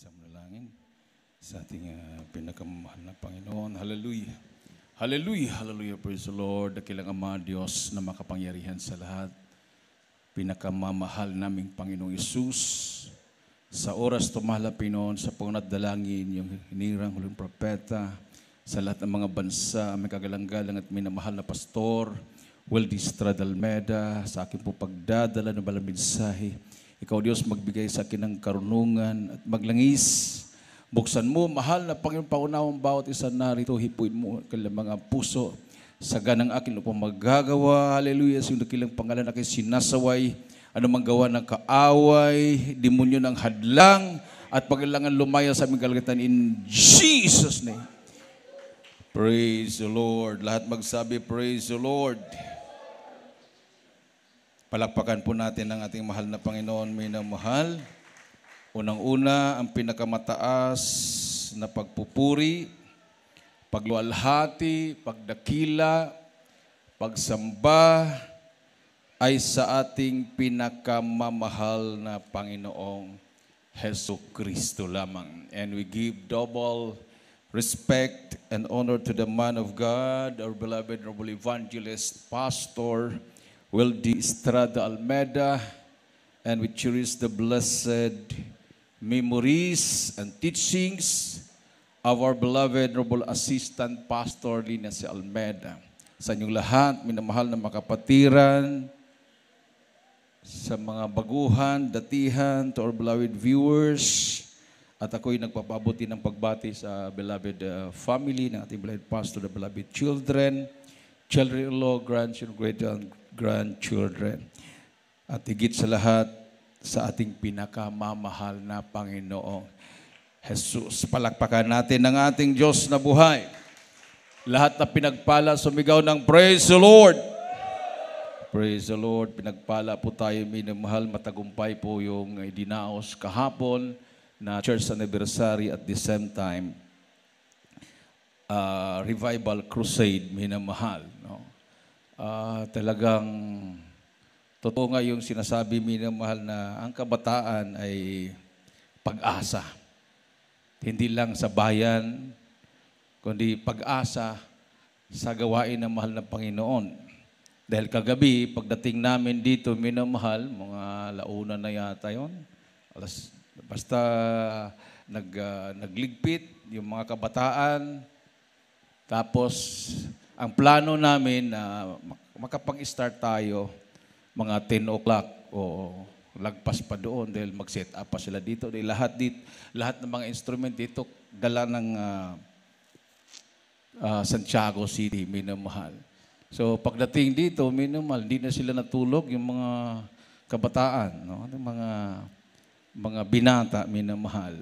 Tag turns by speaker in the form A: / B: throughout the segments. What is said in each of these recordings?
A: Isang manalangin sa ating uh, pinakamahal na Panginoon. Hallelujah. Hallelujah. Hallelujah. Praise the Lord. Dakilang Ama Diyos na makapangyarihan sa lahat. Pinakamamahal naming Panginoong Isus. Sa oras tumahala, Pinoon, sa punat dalangin, yung hinirang huling propeta, sa lahat ng mga bansa, may kagalang at minamahal na pastor, Weldy Stradalmeda, sa akin po pagdadala ng balang mensahe ikaw Diyos magbigay sa akin ng karunungan at maglangis. Buksan mo, mahal na Panginoon, paunawang bawat isa narito, hipuin mo kalamang mga puso sa ganang akin upang magagawa. Hallelujah. Sa kilang pangalan aking sinasaway, anumang gawa ng kaaway, demonyo ng hadlang, at pagkailangan lumaya sa aming kalagatan in Jesus' name. Praise the Lord. Lahat magsabi, praise the Lord. Palakpakan po natin ang ating mahal na Panginoon, may mahal. Unang-una, ang pinakamataas na pagpupuri, pagluwalhati, pagdakila, pagsamba ay sa ating pinakamamahal na Panginoong Heso Kristo lamang. And we give double respect and honor to the man of God, our beloved Noble Evangelist, Pastor, Pastor, Wildy Estrada Almeida, and we cherish the blessed memories and teachings of our beloved Noble Assistant Pastor Lina si Almeida. Sa inyong lahat, minamahal na makapatiran, sa mga baguhan, datihan, to our beloved viewers, at ako'y nagpapabuti ng pagbati sa beloved uh, family ng ating beloved pastor, the beloved children, children-in-law, grandchildren, great and grandchildren. At higit sa lahat, sa ating pinakamamahal na Panginoong Jesus. Palakpakan natin ang ating Diyos na buhay. Lahat na pinagpala, sumigaw ng Praise the Lord! Praise the Lord. Pinagpala po tayo, minamahal. Matagumpay po yung dinaos kahapon na church anniversary at the same time uh, revival crusade, minamahal. No? uh, talagang totoo nga yung sinasabi minamahal na ang kabataan ay pag-asa. Hindi lang sa bayan, kundi pag-asa sa gawain ng mahal ng Panginoon. Dahil kagabi, pagdating namin dito, minamahal, mga launa na yata yon alas, basta nag, uh, nagligpit yung mga kabataan, tapos ang plano namin na makapag-start tayo mga 10 o'clock o lagpas pa doon dahil mag-set up pa sila dito. Dahil lahat, dit, lahat ng mga instrument dito dala ng uh, uh, Santiago City, minamahal. So pagdating dito, minamahal, hindi na sila natulog yung mga kabataan, no? yung mga, mga binata, minamahal.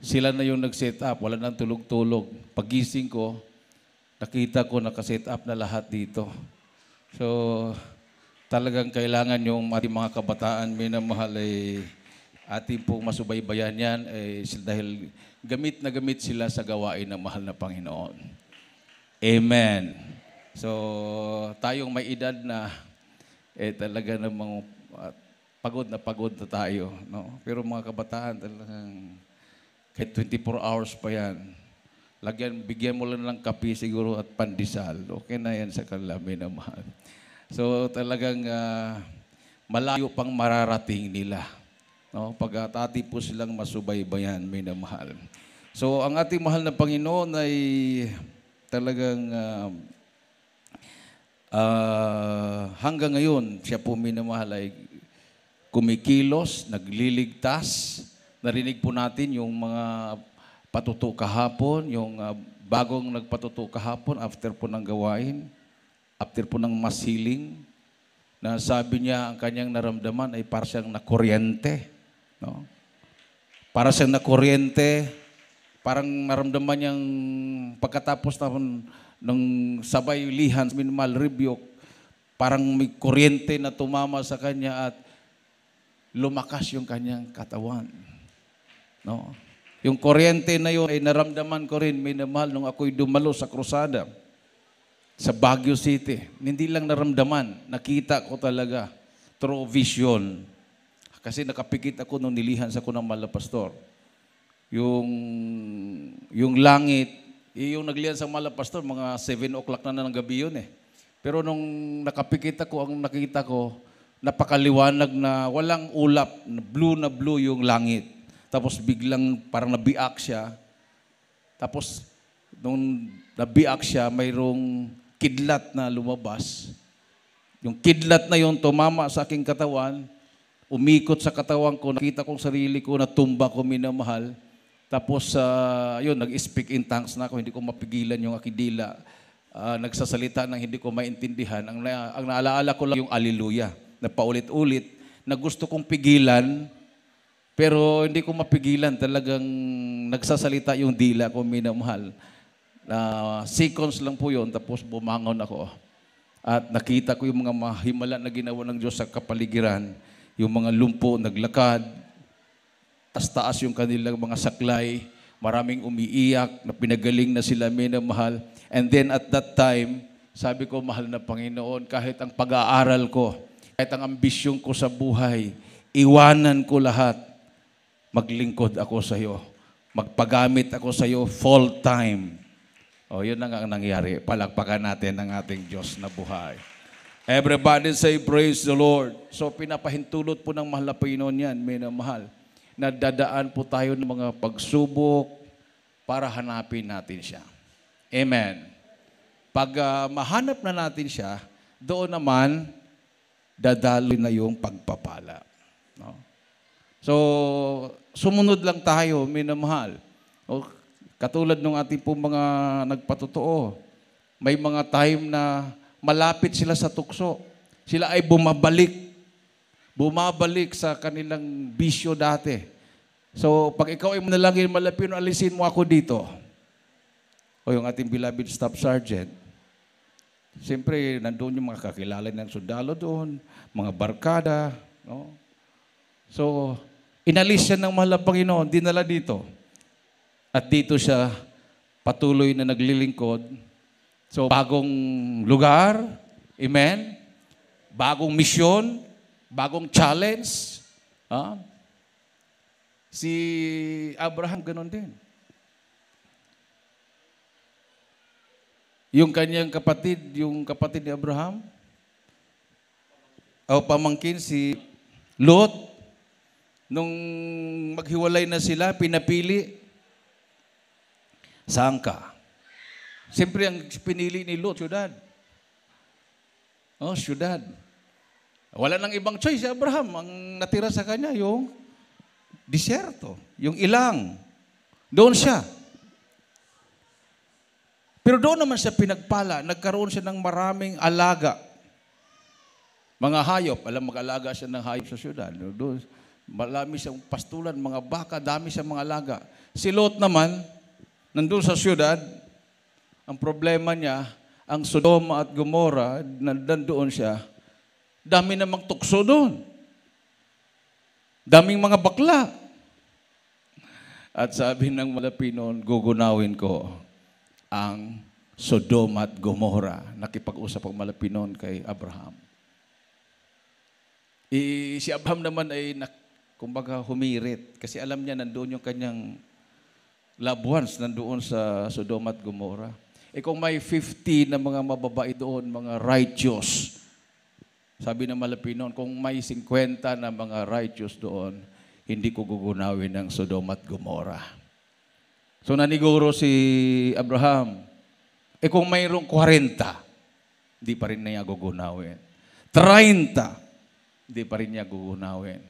A: Sila na yung nag-set up, wala nang tulog-tulog. Pagising ko, nakita ko nakaset up na lahat dito. So, talagang kailangan yung ating mga kabataan, minamahal, ay eh, ating pong masubaybayan yan eh, dahil gamit na gamit sila sa gawain ng mahal na Panginoon. Amen. So, tayong may edad na, eh, talaga namang ah, pagod na pagod na tayo. No? Pero mga kabataan, talagang kahit 24 hours pa yan, Lagyan, bigyan mo lang ng kape siguro at pandesal. Okay na yan sa kanila, minamahal. So talagang uh, malayo pang mararating nila. No? Pag atati ah, po silang masubaybayan, minamahal. So ang ating mahal na Panginoon ay talagang uh, uh, hanggang ngayon, siya po minamahal ay kumikilos, nagliligtas. Narinig po natin yung mga patuto kahapon, yung uh, bagong nagpatuto kahapon, after po ng gawain, after po ng masiling, na sabi niya ang kanyang naramdaman ay para siyang nakuryente. No? Para siyang nakuryente, parang naramdaman niyang pagkatapos na ng sabay lihan, minimal rebuke, parang may kuryente na tumama sa kanya at lumakas yung kanyang katawan. No? Yung kuryente na yun ay naramdaman ko rin, minamahal nung ako'y dumalo sa krusada sa Baguio City. Hindi lang naramdaman, nakita ko talaga through vision. Kasi nakapikit ako nung nilihan sa kunang mala pastor. Yung, yung langit, eh, yung naglihan sa mala pastor, mga 7 o'clock na na ng gabi yun eh. Pero nung nakapikit ako, ang nakita ko, napakaliwanag na walang ulap, blue na blue yung langit. Tapos biglang parang nabiak siya. Tapos nung nabiak siya, mayroong kidlat na lumabas. Yung kidlat na yon tumama sa aking katawan, umikot sa katawan ko, nakita kong sarili ko, natumba ko, minamahal. Tapos, uh, yun, nag-speak in tongues na ako, hindi ko mapigilan yung akidila. Uh, nagsasalita nang hindi ko maintindihan. Ang, na, ang naalaala ko lang yung Alleluia, na paulit-ulit, na gusto kong pigilan, pero hindi ko mapigilan talagang nagsasalita yung dila ko minamahal. Uh, seconds lang po yon tapos bumangon ako. At nakita ko yung mga mahimala na ginawa ng Diyos sa kapaligiran. Yung mga lumpo, naglakad. Taas-taas yung kanilang mga saklay. Maraming umiiyak na pinagaling na sila minamahal. And then at that time, sabi ko, mahal na Panginoon, kahit ang pag-aaral ko, kahit ang ambisyon ko sa buhay, iwanan ko lahat maglingkod ako sa iyo. Magpagamit ako sa iyo full time. O, oh, yun ang nangyari. Palagpagan natin ang ating Diyos na buhay. Everybody say, praise the Lord. So, pinapahintulot po ng mahal na Panginoon yan, minamahal. Nadadaan po tayo ng mga pagsubok para hanapin natin siya. Amen. Pag uh, mahanap na natin siya, doon naman dadaloy na yung pagpapala. No? So, sumunod lang tayo, minamahal. O, katulad ng ating po mga nagpatotoo, may mga time na malapit sila sa tukso. Sila ay bumabalik. Bumabalik sa kanilang bisyo dati. So, pag ikaw ay manalangin, malapit, alisin mo ako dito. O yung ating beloved staff sergeant, Siyempre, nandoon yung mga kakilala ng sundalo doon, mga barkada. No? So, Inalis siya ng mahal na Panginoon, dinala dito. At dito siya patuloy na naglilingkod. So, bagong lugar, amen? Bagong misyon, bagong challenge. Ha? Si Abraham, ganun din. Yung kanyang kapatid, yung kapatid ni Abraham, o pamangkin si Lot, Nung maghiwalay na sila, pinapili, saan ka? Siyempre, ang pinili ni Lot, syudad. Oh, syudad. Wala nang ibang choice si Abraham. Ang natira sa kanya, yung disyerto, yung ilang. Doon siya. Pero doon naman siya pinagpala, nagkaroon siya ng maraming alaga. Mga hayop, alam mag-alaga siya ng hayop sa syudad. Doon, Malami siyang pastulan, mga baka, dami sa mga alaga. Si Lot naman, nandun sa siyudad, ang problema niya, ang Sodoma at Gomora, nandoon siya, dami namang tukso doon. Daming mga bakla. At sabi ng malapi noon, gugunawin ko ang Sodoma at Gomora. Nakipag-usap ang malapi noon kay Abraham. I, si Abraham naman ay nak kumbaga humirit. Kasi alam niya nandoon yung kanyang loved ones, nandoon sa Sodom at Gomorrah. E kung may 50 na mga mababae doon, mga righteous, sabi ng Malapinon, kung may 50 na mga righteous doon, hindi ko gugunawin ng Sodom at Gomorrah. So naniguro si Abraham, e kung mayroong 40, hindi pa rin niya gugunawin. 30, hindi pa rin niya gugunawin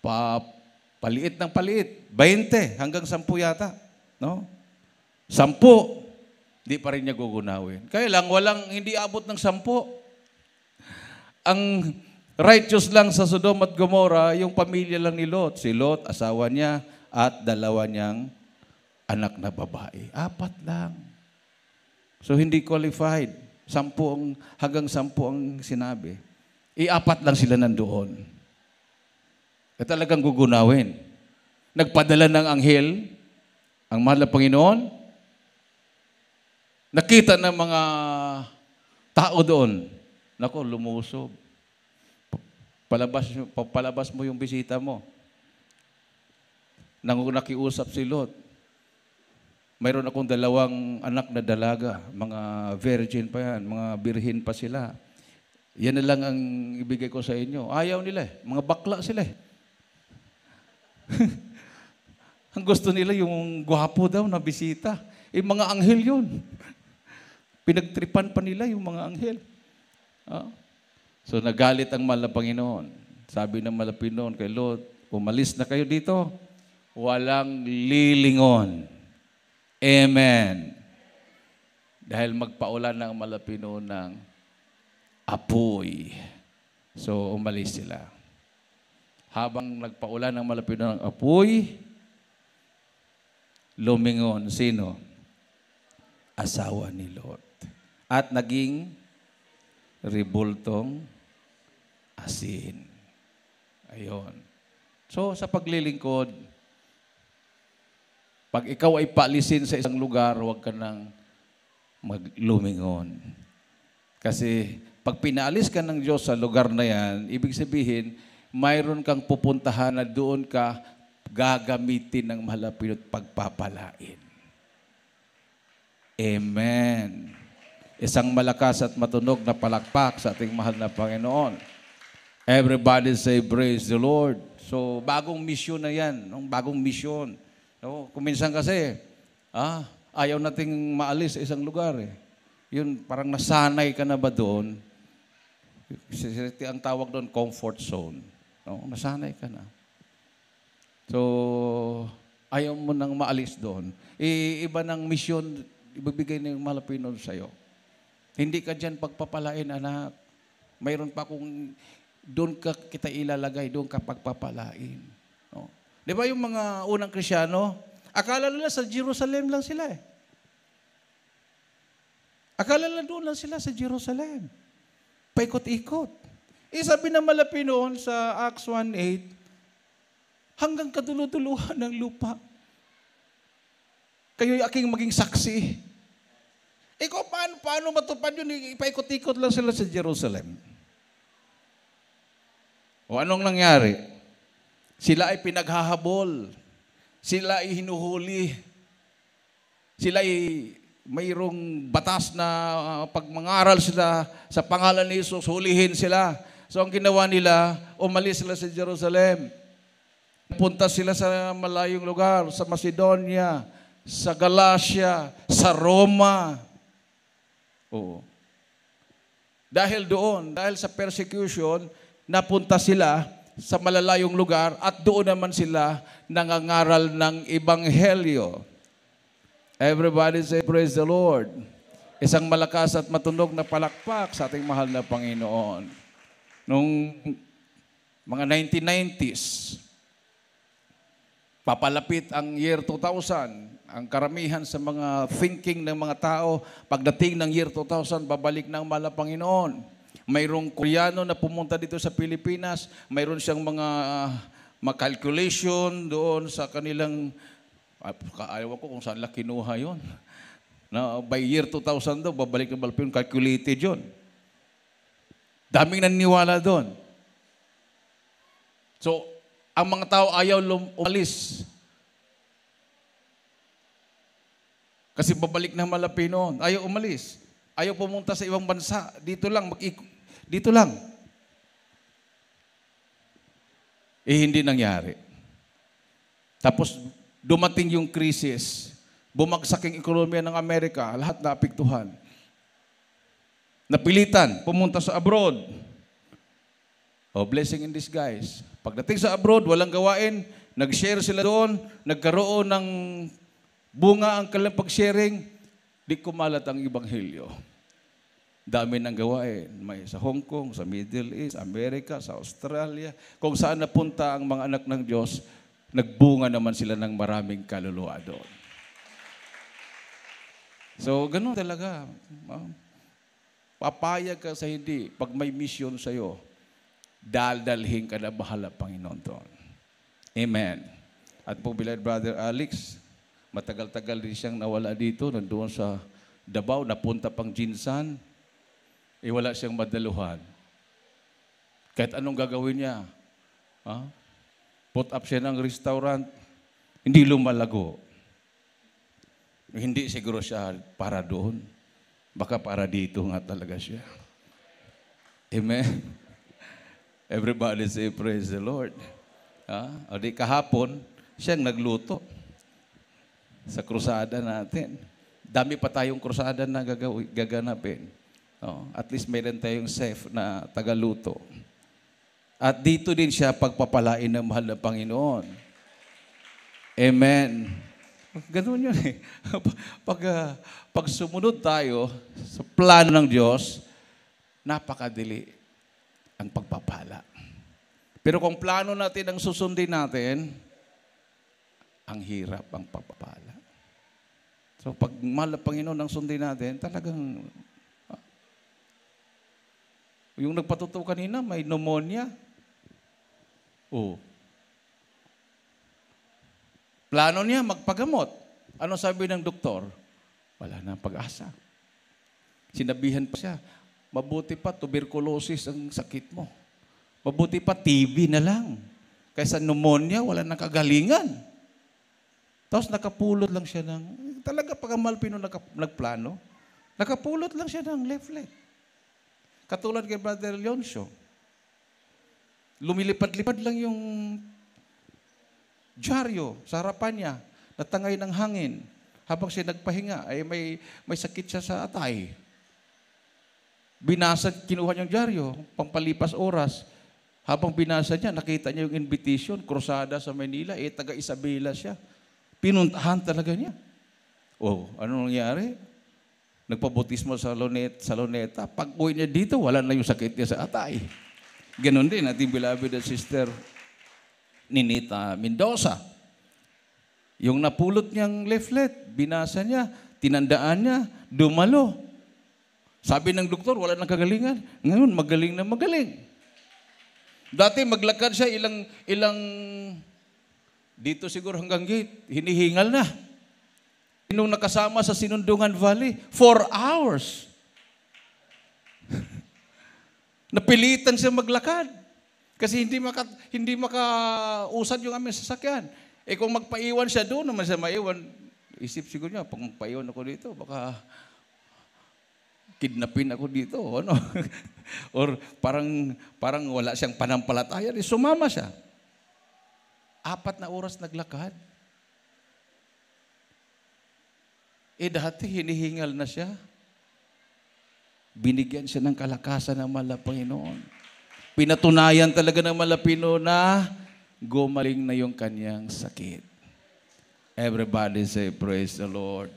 A: pa, paliit ng paliit, 20 hanggang 10 yata. No? 10, hindi pa rin niya gugunawin. Kaya lang, walang, hindi abot ng 10. Ang righteous lang sa Sodom at Gomorrah, yung pamilya lang ni Lot. Si Lot, asawa niya, at dalawa niyang anak na babae. Apat lang. So, hindi qualified. Sampu ang, hanggang sampu ang sinabi. Iapat lang sila nandoon na talagang gugunawin. Nagpadala ng anghel, ang mahal na Panginoon, nakita ng mga tao doon, nako, lumusob. Palabas, palabas mo yung bisita mo. Nang nakiusap si Lot, mayroon akong dalawang anak na dalaga, mga virgin pa yan, mga birhin pa sila. Yan na lang ang ibigay ko sa inyo. Ayaw nila eh. Mga bakla sila eh. Ang gusto nila yung gwapo daw na bisita. Eh, mga anghel yun. Pinagtripan pa nila yung mga anghel. Ah. So nagalit ang malapanginoon. Sabi ng mala kay Lord, umalis na kayo dito. Walang lilingon. Amen. Dahil magpaulan ng mala ng apoy. So umalis sila habang nagpaulan ng malapit ng apoy, lumingon. Sino? Asawa ni Lord. At naging ribultong asin. Ayon. So, sa paglilingkod, pag ikaw ay paalisin sa isang lugar, huwag ka nang maglumingon. Kasi pag pinaalis ka ng Diyos sa lugar na yan, ibig sabihin, mayroon kang pupuntahan na doon ka gagamitin ng malapit at pagpapalain. Amen. Isang malakas at matunog na palakpak sa ating mahal na Panginoon. Everybody say, praise the Lord. So, bagong misyon na yan. Ang bagong misyon. No, kuminsan kasi, ah, ayaw nating maalis sa isang lugar. Eh. Yun, parang nasanay ka na ba doon? Ang tawag doon, comfort zone. No? Nasanay ka na. So, ayaw mo nang maalis doon. I- iba ng misyon, ibibigay ng malapinon sa'yo. Hindi ka dyan pagpapalain, anak. Mayroon pa kung doon ka kita ilalagay, doon ka pagpapalain. No? Di ba yung mga unang krisyano, akala nila sa Jerusalem lang sila eh. Akala nila doon lang sila sa Jerusalem. Paikot-ikot. Isabi eh, na malapi noon sa Acts 1.8, hanggang kaduluduluhan ng lupa. Kayo'y aking maging saksi. Ikaw, eh, paano, paano matupad yun? Ipaikot-ikot lang sila sa Jerusalem. O anong nangyari? Sila ay pinaghahabol. Sila ay hinuhuli. Sila ay mayroong batas na ah, pagmangaral sila sa pangalan ni Jesus, hulihin sila So ang ginawa nila, umalis sila sa Jerusalem. Punta sila sa malayong lugar, sa Macedonia, sa Galacia, sa Roma. Oo. Dahil doon, dahil sa persecution, napunta sila sa malalayong lugar at doon naman sila nangangaral ng ebanghelyo. Everybody say, Praise the Lord. Isang malakas at matunog na palakpak sa ating mahal na Panginoon nung mga 1990s, papalapit ang year 2000, ang karamihan sa mga thinking ng mga tao, pagdating ng year 2000, babalik ng mala Panginoon. Mayroong Koreano na pumunta dito sa Pilipinas, mayroon siyang mga uh, ah, calculation doon sa kanilang, uh, ah, kaayaw ko kung saan lang kinuha yon. Na by year 2000 daw, babalik na mala Panginoon, calculated yon. Daming naniniwala doon. So, ang mga tao ayaw umalis. Kasi babalik na malapi noon. Ayaw umalis. Ayaw pumunta sa ibang bansa. Dito lang. Mag dito lang. Eh, hindi nangyari. Tapos, dumating yung krisis. Bumagsak yung ekonomiya ng Amerika. Lahat na naapiktuhan. Napilitan, pumunta sa abroad. Oh, blessing in disguise. Pagdating sa abroad, walang gawain, nag-share sila doon, nagkaroon ng bunga ang kanilang pag-sharing, di kumalat ang ibanghilyo. Dami ng gawain. May sa Hong Kong, sa Middle East, Amerika, sa Australia. Kung saan napunta ang mga anak ng Diyos, nagbunga naman sila ng maraming kaluluwa doon. So, ganun talaga. Papayag ka sa hindi pag may misyon sa iyo, Daldalhin ka na bahala, Panginoon, doon. Amen. At po, bilad Brother Alex, matagal-tagal din siyang nawala dito, nandoon sa Davao, napunta pang Jinsan, eh wala siyang madaluhan. Kahit anong gagawin niya, ha? put up siya ng restaurant, hindi lumalago. Hindi siguro siya para doon. Baka para dito nga talaga siya. Amen. Everybody say praise the Lord. Ah, di kahapon, siyang nagluto sa krusada natin. Dami pa tayong krusada na gagaw- gaganapin. O, at least meron tayong chef na tagaluto. At dito din siya pagpapalain ng mahal na Panginoon. Amen. Ganun yun eh. pag, uh, pag sumunod tayo sa plano ng Diyos, napakadili ang pagpapala. Pero kung plano natin ang susundin natin, ang hirap ang pagpapala. So pag mahal ang Panginoon ang sundin natin, talagang ah, yung nagpatuto kanina, may pneumonia. Oh, Plano niya magpagamot. Ano sabi ng doktor? Wala na pag-asa. Sinabihan pa siya, mabuti pa tuberculosis ang sakit mo. Mabuti pa TB na lang. Kaysa pneumonia, wala nang kagalingan. Tapos nakapulot lang siya ng, talaga pag ang Malpino nagplano, nakapulot lang siya ng left leg. Katulad kay Brother Leoncio. Lumilipad-lipad lang yung dyaryo sa harapan niya, natangay ng hangin. Habang siya nagpahinga, ay may, may sakit siya sa atay. Binasa, kinuha niyang dyaryo, pampalipas oras. Habang binasa niya, nakita niya yung invitation, krusada sa Manila, eh, taga Isabela siya. Pinuntahan talaga niya. Oh, ano nangyari? Nagpabotismo sa, Lonet, sa Loneta. Pag uwi niya dito, wala na yung sakit niya sa atay. Ganon din, ating beloved sister ni Nita Mendoza. Yung napulot niyang leaflet, binasa niya, tinandaan niya, dumalo. Sabi ng doktor, wala nang kagalingan. Ngayon, magaling na magaling. Dati maglakad siya ilang ilang dito siguro hanggang gate, hinihingal na. Nung nakasama sa Sinundungan Valley, four hours. Napilitan siya maglakad. Kasi hindi, maka, hindi makausad yung aming sasakyan. Eh kung magpaiwan siya doon, naman siya maiwan. Isip siguro niya, pag magpaiwan ako dito, baka kidnapin ako dito. Ano? Or parang, parang wala siyang panampalataya. Eh, sumama siya. Apat na oras naglakad. Eh dati hinihingal na siya. Binigyan siya ng kalakasan ng mala Panginoon pinatunayan talaga ng Malapino na gumaling na yung kanyang sakit. Everybody say, praise the Lord.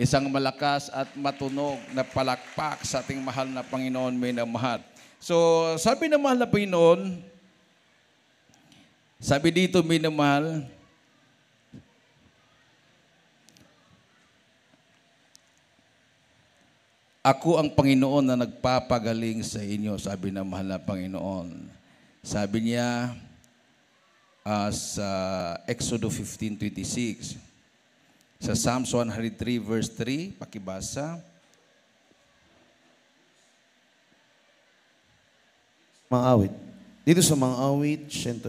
A: Isang malakas at matunog na palakpak sa ating mahal na Panginoon may namahat. So, sabi ng mahal na Panginoon, sabi dito, minamahal, Ako ang Panginoon na nagpapagaling sa inyo, sabi ng mahal na Panginoon. Sabi niya uh, sa Exodo 15.26, sa Psalms 103 verse 3,
B: pakibasa. Mga awit. Dito sa mga awit, 103,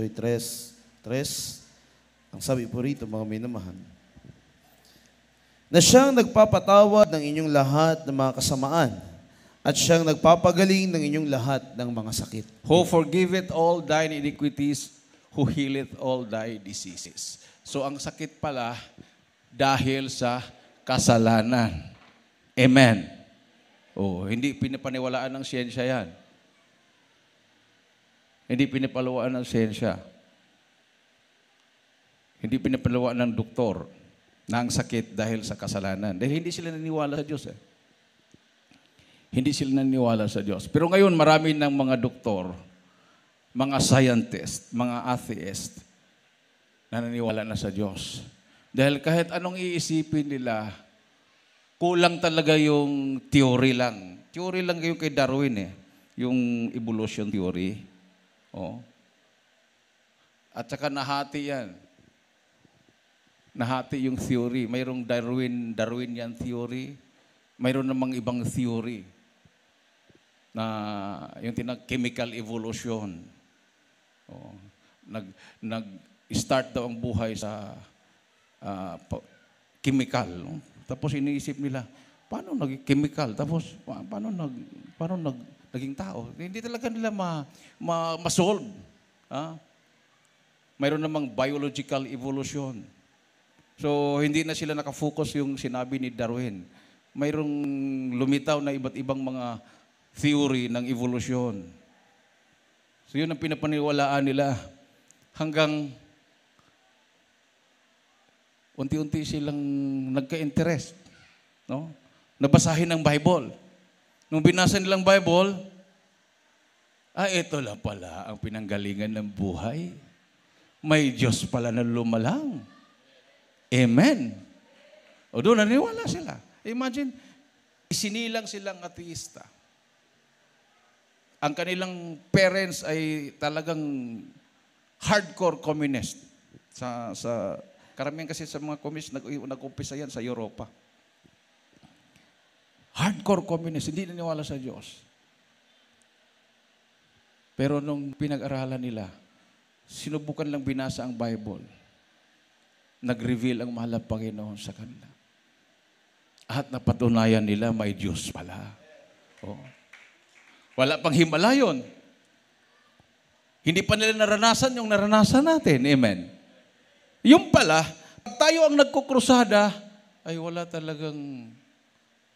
B: 3, ang sabi po rito, mga minamahal na siyang nagpapatawad ng inyong lahat ng mga kasamaan at siyang nagpapagaling ng inyong lahat ng mga sakit. Who
A: forgiveth all thine iniquities, who healeth all thy diseases. So ang sakit pala dahil sa kasalanan. Amen. Oh, hindi pinapaniwalaan ng siyensya yan. Hindi pinapaluwaan ng siyensya. Hindi pinapaluwaan ng doktor ng sakit dahil sa kasalanan. Dahil hindi sila naniwala sa Diyos. Eh. Hindi sila naniwala sa Diyos. Pero ngayon, marami ng mga doktor, mga scientist, mga atheist, na naniwala na sa Diyos. Dahil kahit anong iisipin nila, kulang talaga yung theory lang. Theory lang yung kay Darwin eh. Yung evolution theory. Oh. At saka nahati yan nahati yung theory. Mayroong Darwin, Darwinian theory. Mayroon namang ibang theory na yung tinag chemical evolution. Oh, nag nag start daw ang buhay sa uh, chemical. No? Tapos iniisip nila, paano naging chemical? Tapos pa- paano nag paano nag naging tao? Hindi talaga nila ma, ma, ma-solve. Ha? Ah. Mayroon namang biological evolution. So, hindi na sila nakafocus yung sinabi ni Darwin. Mayroong lumitaw na iba't ibang mga theory ng evolusyon. So, yun ang pinapaniwalaan nila. Hanggang unti-unti silang nagka-interest. No? Nabasahin ang Bible. Nung binasa nilang Bible, ah, ito lang pala ang pinanggalingan ng buhay. May Diyos pala na lumalang. Amen. O doon, naniwala sila. Imagine, isinilang silang ateista. Ang kanilang parents ay talagang hardcore communist. Sa, sa, karamihan kasi sa mga communist, nag, nag-umpisa yan sa Europa. Hardcore communist, hindi naniwala sa Diyos. Pero nung pinag-aralan nila, sinubukan lang binasa ang Bible nag-reveal ang mahal ng Panginoon sa kanila. At napatunayan nila may Diyos pala. Oh. Wala pang himala yun. Hindi pa nila naranasan yung naranasan natin. Amen. Yung pala, tayo ang nagkukrusada, ay wala talagang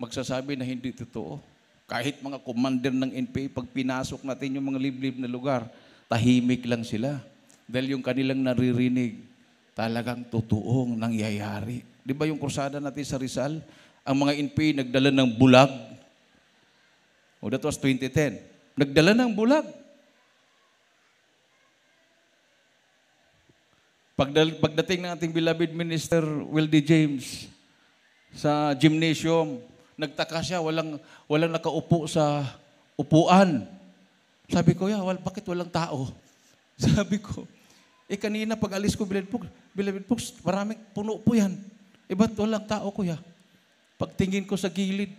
A: magsasabi na hindi totoo. Kahit mga commander ng NPA, pag pinasok natin yung mga liblib na lugar, tahimik lang sila. Dahil yung kanilang naririnig, talagang totoong nangyayari. Di ba yung kursada natin sa Rizal? Ang mga NPA nagdala ng bulag. O oh, that was 2010. Nagdala ng bulag. Pagdal- pagdating ng ating beloved minister, Wildy James, sa gymnasium, nagtaka siya, walang, walang nakaupo sa upuan. Sabi ko, ya, well, bakit walang tao? Sabi ko, eh kanina pag alis ko Beloved Books, Beloved Books, maraming puno po yan. Eh ba't walang tao kuya? Pagtingin ko sa gilid,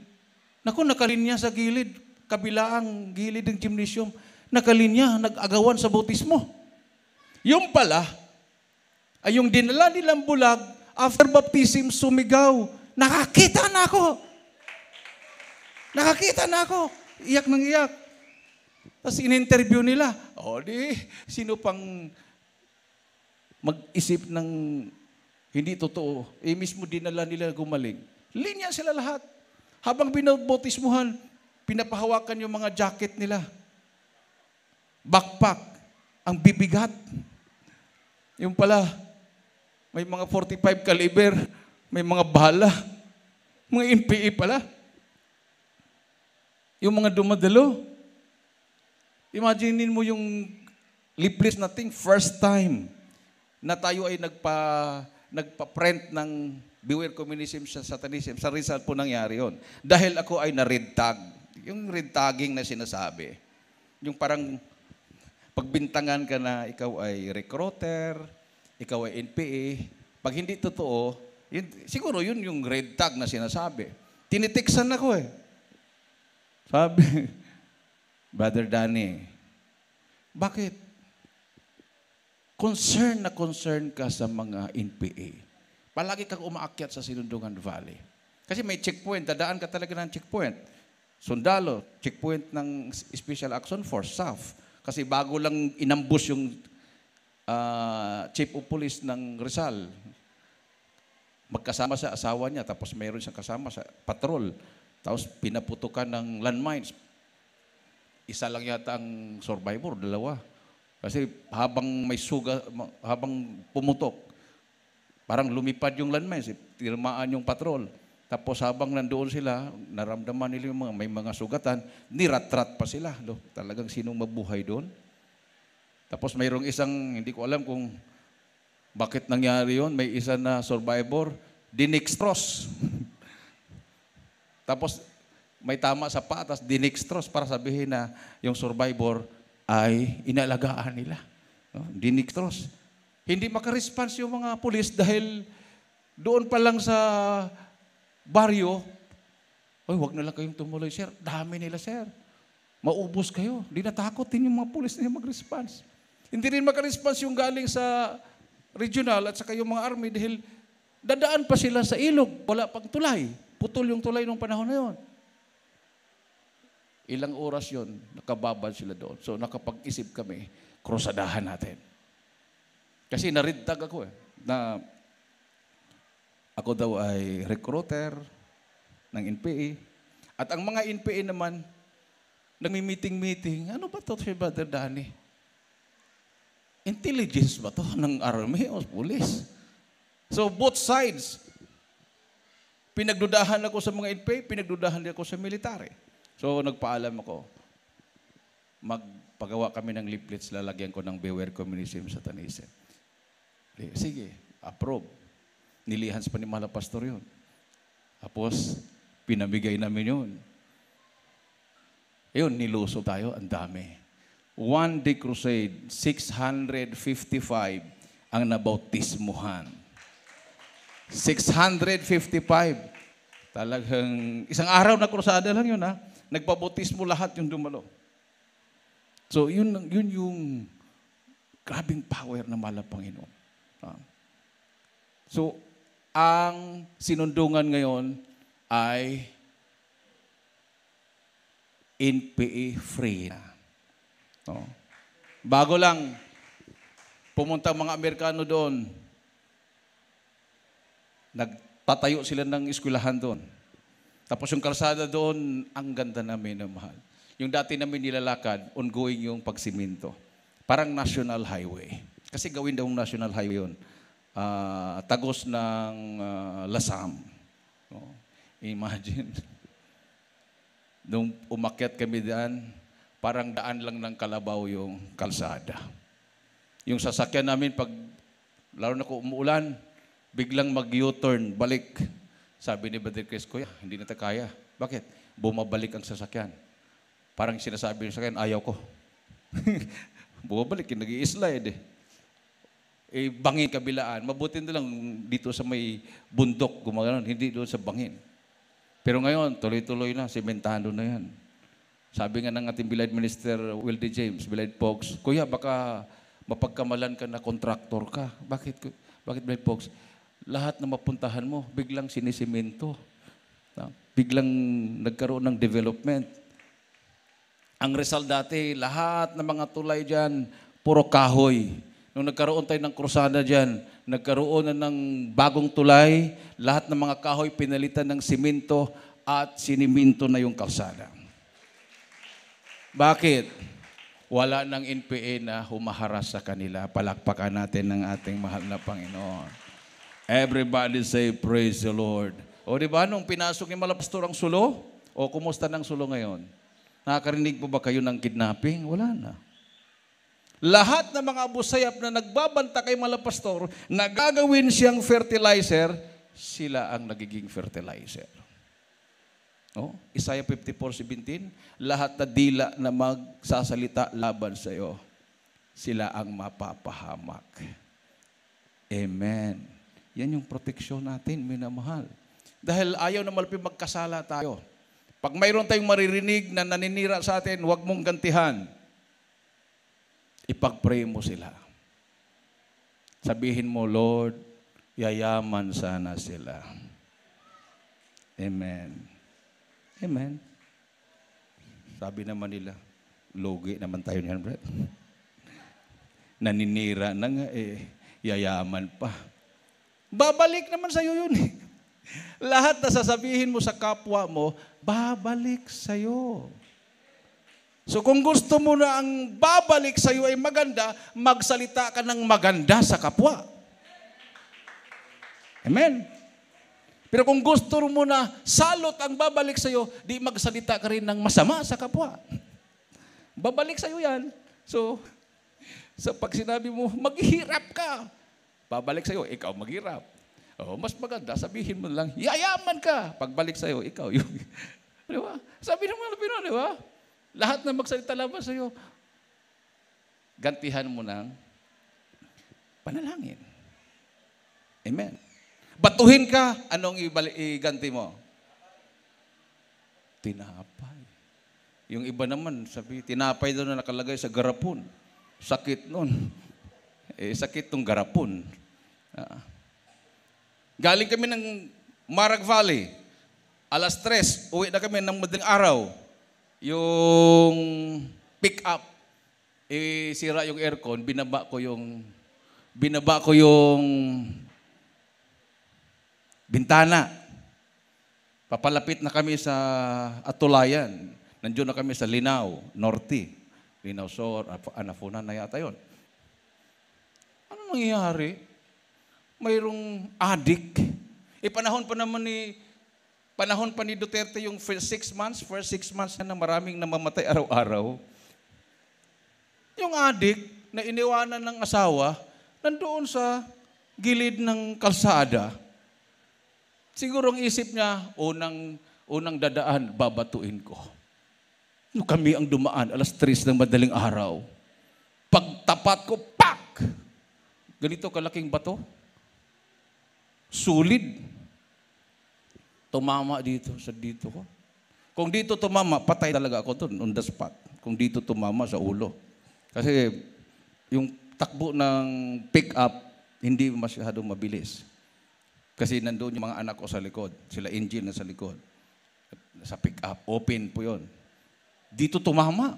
A: naku nakalinya sa gilid, kabilaang gilid ng gymnasium, nakalinya, nag-agawan sa bautismo. Yung pala, ay yung dinala nilang bulag, after baptism, sumigaw, nakakita na ako. Nakakita na ako. Iyak ng iyak. Tapos in-interview nila, o di, sino pang mag-isip ng hindi totoo, eh mismo dinala nila gumaling. Linya sila lahat. Habang binabotismuhan, pinapahawakan yung mga jacket nila. Backpack. Ang bibigat. Yung pala, may mga 45 caliber, may mga bala, mga NPA pala. Yung mga dumadalo. Imaginin mo yung lipless na thing, first time na tayo ay nagpa, nagpa-print ng Beware Communism sa Satanism. Sa Rizal po nangyari yon. Dahil ako ay na-red tag. Yung red tagging na sinasabi. Yung parang pagbintangan ka na ikaw ay recruiter, ikaw ay NPA. Pag hindi totoo, yun, siguro yun yung red tag na sinasabi. Tinitiksan ako eh. Sabi, Brother Danny, bakit? concern na concern ka sa mga NPA. Palagi kang umaakyat sa Sinundungan Valley. Kasi may checkpoint, dadaan ka talaga ng checkpoint. Sundalo, checkpoint ng Special Action Force, SAF. Kasi bago lang inambus yung uh, chief of police ng Rizal. Magkasama sa asawa niya, tapos mayroon siyang kasama sa patrol. Tapos pinaputukan ng landmines. Isa lang yata ang survivor, dalawa. Kasi habang may suga, habang pumutok, parang lumipad yung landmines, tirmaan yung patrol. Tapos habang nandoon sila, naramdaman nila yung mga, may mga sugatan, niratrat pa sila. No? Talagang sinong mabuhay doon? Tapos mayroong isang, hindi ko alam kung bakit nangyari yon may isa na survivor, dinextrose. Tapos may tama sa patas, dinextrose para sabihin na yung survivor ay inalagaan nila. No? Diniktos. Hindi makaresponse yung mga pulis dahil doon pa lang sa baryo, Uy, wag na lang kayong tumuloy, sir. Dami nila, sir. Maubos kayo. Hindi natakot din yung mga pulis na mag-response. Hindi rin mag-response yung galing sa regional at saka yung mga army dahil dadaan pa sila sa ilog. Wala pang tulay. Putol yung tulay nung panahon na yun. Ilang oras yon nakababad sila doon. So nakapag-isip kami, krusadahan natin. Kasi narindag ako eh, na ako daw ay recruiter ng NPA. At ang mga NPA naman, nagmi-meeting-meeting, ano ba to si Brother Danny? Intelligence ba to ng army o police? So both sides, pinagdudahan ako sa mga NPA, pinagdudahan din ako sa military. So nagpaalam ako, magpagawa kami ng leaflets, lalagyan ko ng Beware Communism Satanism. Sige, approve. Nilihans pa ni Mala Pastor yun. Tapos, pinamigay namin yun. Ayun, niluso tayo, ang dami. One day crusade, 655 ang nabautismuhan. 655. Talagang isang araw na krusada lang yun ha nagpabautismo lahat yung dumalo. So, yun, yun yung grabing power na mala Panginoon. So, ang sinundungan ngayon ay NPA free na. No? Bago lang, pumunta mga Amerikano doon, nagtatayo sila ng eskwelahan doon. Tapos yung kalsada doon, ang ganda namin na mahal. Yung dati namin nilalakad, ongoing yung pagsiminto. Parang national highway. Kasi gawin daw national highway yun. Uh, tagos ng uh, Lasam. Oh, imagine. Nung umakyat kami daan, parang daan lang ng kalabaw yung kalsada. Yung sasakyan namin, pag lalo na kung umuulan, biglang mag-U-turn, balik sabi ni Brother Chris, Kuya, hindi na kaya. Bakit? Bumabalik ang sasakyan. Parang sinasabi sa sasakyan, ayaw ko. Bumabalik, nag slide eh. Eh, bangin kabilaan. Mabuti na lang dito sa may bundok, gumagano, hindi doon sa bangin. Pero ngayon, tuloy-tuloy na, sementado na yan. Sabi nga ng ating Bilad Minister Wilde James, Bilad Pogs, Kuya, baka mapagkamalan ka na kontraktor ka. Bakit, bakit Bilad Pogs? lahat na mapuntahan mo, biglang sinisiminto. Biglang nagkaroon ng development. Ang Rizal dati, lahat ng mga tulay dyan, puro kahoy. Nung nagkaroon tayo ng krusada dyan, nagkaroon na ng bagong tulay, lahat ng mga kahoy pinalitan ng simento at siniminto na yung kalsada. Bakit? Wala ng NPA na humaharas sa kanila. Palakpakan natin ng ating mahal na Panginoon. Everybody say, praise the Lord. O di ba, nung pinasok ni Malapastor ang sulo, o kumusta ng sulo ngayon? Nakakarinig po ba kayo ng kidnapping? Wala na. Lahat ng mga Abu na nagbabanta kay Malapastor, nagagawin siyang fertilizer, sila ang nagiging fertilizer. oh, Isaiah 54:17, lahat na dila na magsasalita laban sa iyo, sila ang mapapahamak. Amen. Yan yung proteksyon natin, minamahal. Dahil ayaw na malapit magkasala tayo. Pag mayroon tayong maririnig na naninira sa atin, huwag mong gantihan. Ipag-pray mo sila. Sabihin mo, Lord, yayaman sana sila. Amen. Amen. Sabi naman nila, logi naman tayo niyan, Brad. Naninira na nga eh, yayaman pa. Babalik naman sa iyo yun eh. Lahat na sasabihin mo sa kapwa mo, babalik sa iyo. So kung gusto mo na ang babalik sa iyo ay maganda, magsalita ka ng maganda sa kapwa. Amen. Pero kung gusto mo na salot ang babalik sa iyo, di magsalita ka rin ng masama sa kapwa. Babalik sa iyo yan. So, sa pag sinabi mo, maghihirap ka. Babalik sa'yo, ikaw maghirap. Oh, mas maganda, sabihin mo lang, yayaman ka. Pagbalik sa'yo, ikaw yung... di ba? Sabi ng mga Pilipino, di ba? Lahat na magsalita laban sa'yo, gantihan mo ng panalangin. Amen. Batuhin ka, anong iganti mo? Tinapay. Yung iba naman, sabi, tinapay doon na nakalagay sa garapon. Sakit noon eh, sakit tong garapon. Uh, galing kami ng Marag Valley. Alas tres, uwi na kami ng madaling araw. Yung pick up, eh, sira yung aircon, binaba ko yung, binaba ko yung bintana. Papalapit na kami sa Atulayan. Nandiyon na kami sa Linaw, Norte. Linaw Sor, Anafunan na yata yon nangyayari? Mayroong adik. E eh, panahon pa naman ni panahon pa ni Duterte yung first six months, first six months na maraming namamatay araw-araw. Yung adik na iniwanan ng asawa, nandoon sa gilid ng kalsada. Siguro ang isip niya, unang, unang dadaan, babatuin ko. No, kami ang dumaan, alas 3 ng madaling araw. Pagtapat ko, pak! Ganito kalaking bato. Sulid. Tumama dito sa dito ko. Kung dito tumama, patay talaga ako doon on the spot. Kung dito tumama sa ulo. Kasi yung takbo ng pick up, hindi masyadong mabilis. Kasi nandoon yung mga anak ko sa likod. Sila engine na sa likod. Sa pick up, open po yon. Dito tumama.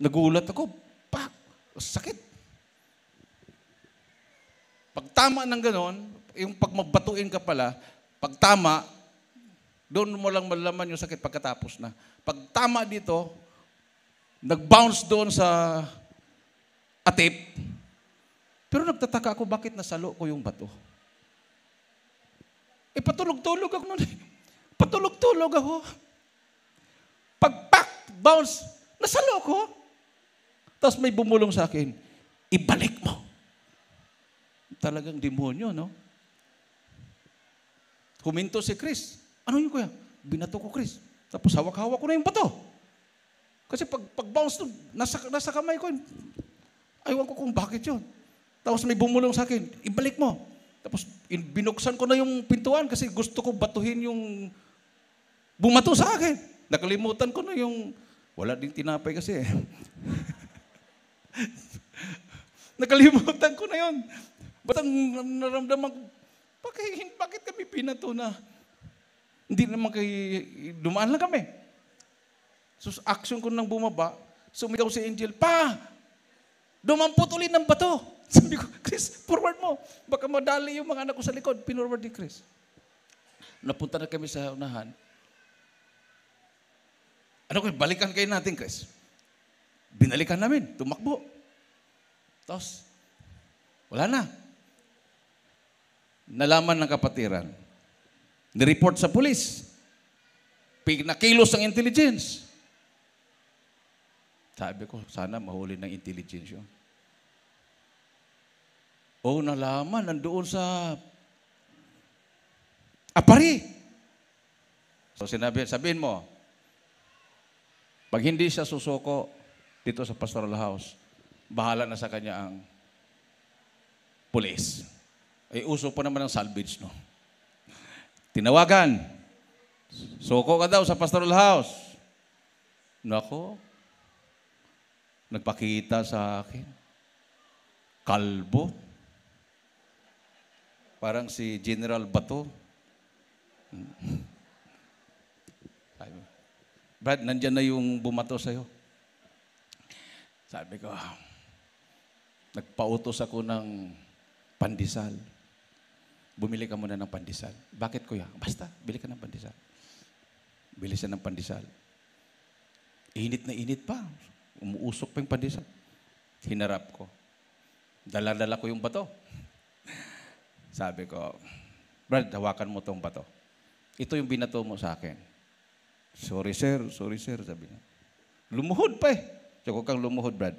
A: Nagulat ako. Pak! Sakit. Pag tama ng ganon, yung pagmabatuin ka pala, pag tama, doon mo lang malalaman yung sakit pagkatapos na. Pag tama dito, nag-bounce doon sa atip, pero nagtataka ako bakit nasalo ko yung bato. E patulog-tulog ako noon. Eh. Patulog-tulog ako. Pag-pack, bounce, nasalo ko. Tapos may bumulong sa akin, ibalik mo. Talagang demonyo, no? Huminto si Chris. Ano yun, kuya? Binato ko, Chris. Tapos hawak-hawak ko na yung bato. Kasi pag, pag bounce nun, nasa, nasa kamay ko, ayaw ko kung bakit yun. Tapos may bumulong sa akin, ibalik mo. Tapos in, binuksan ko na yung pintuan kasi gusto ko batuhin yung bumato sa akin. Nakalimutan ko na yung, wala din tinapay kasi Nakalimutan ko na yon. Ba't ang naramdaman ko, bakit, bakit kami pinato hindi naman kay dumaan lang kami. So action ko nang bumaba, sumigaw si Angel, Pa! Dumampot ulit ng bato. Sabi ko, Chris, forward mo. Baka madali yung mga anak ko sa likod. Pinorward ni Chris. Napunta na kami sa unahan. Ano ko, balikan kayo natin, Chris. Binalikan namin, tumakbo. Tapos, wala na nalaman ng kapatiran. Nireport sa pulis. Pinakilos ang intelligence. Sabi ko, sana mahuli ng intelligence yun. Oh, nalaman, nandoon sa apari. So sinabi, sabihin mo, pag hindi siya susuko dito sa pastoral house, bahala na sa kanya ang police. Ay eh, uso pa naman ang salvage, no? Tinawagan. Suko ka daw sa pastoral house. Nako. Nagpakita sa akin. Kalbo. Parang si General Bato. Brad, nandyan na yung bumato sa'yo. Sabi ko, nagpautos ako ng pandisal bumili ka muna ng pandesal. Bakit kuya? Basta, bili ka ng pandesal. Bili siya ng pandesal. Init na init pa. Umuusok pa yung pandesal. Hinarap ko. Dala-dala ko yung bato. Sabi ko, Brad, hawakan mo tong bato. Ito yung binato mo sa akin. Sorry sir, sorry sir, sabi niya. Lumuhod pa eh. Tsaka kang lumuhod, Brad.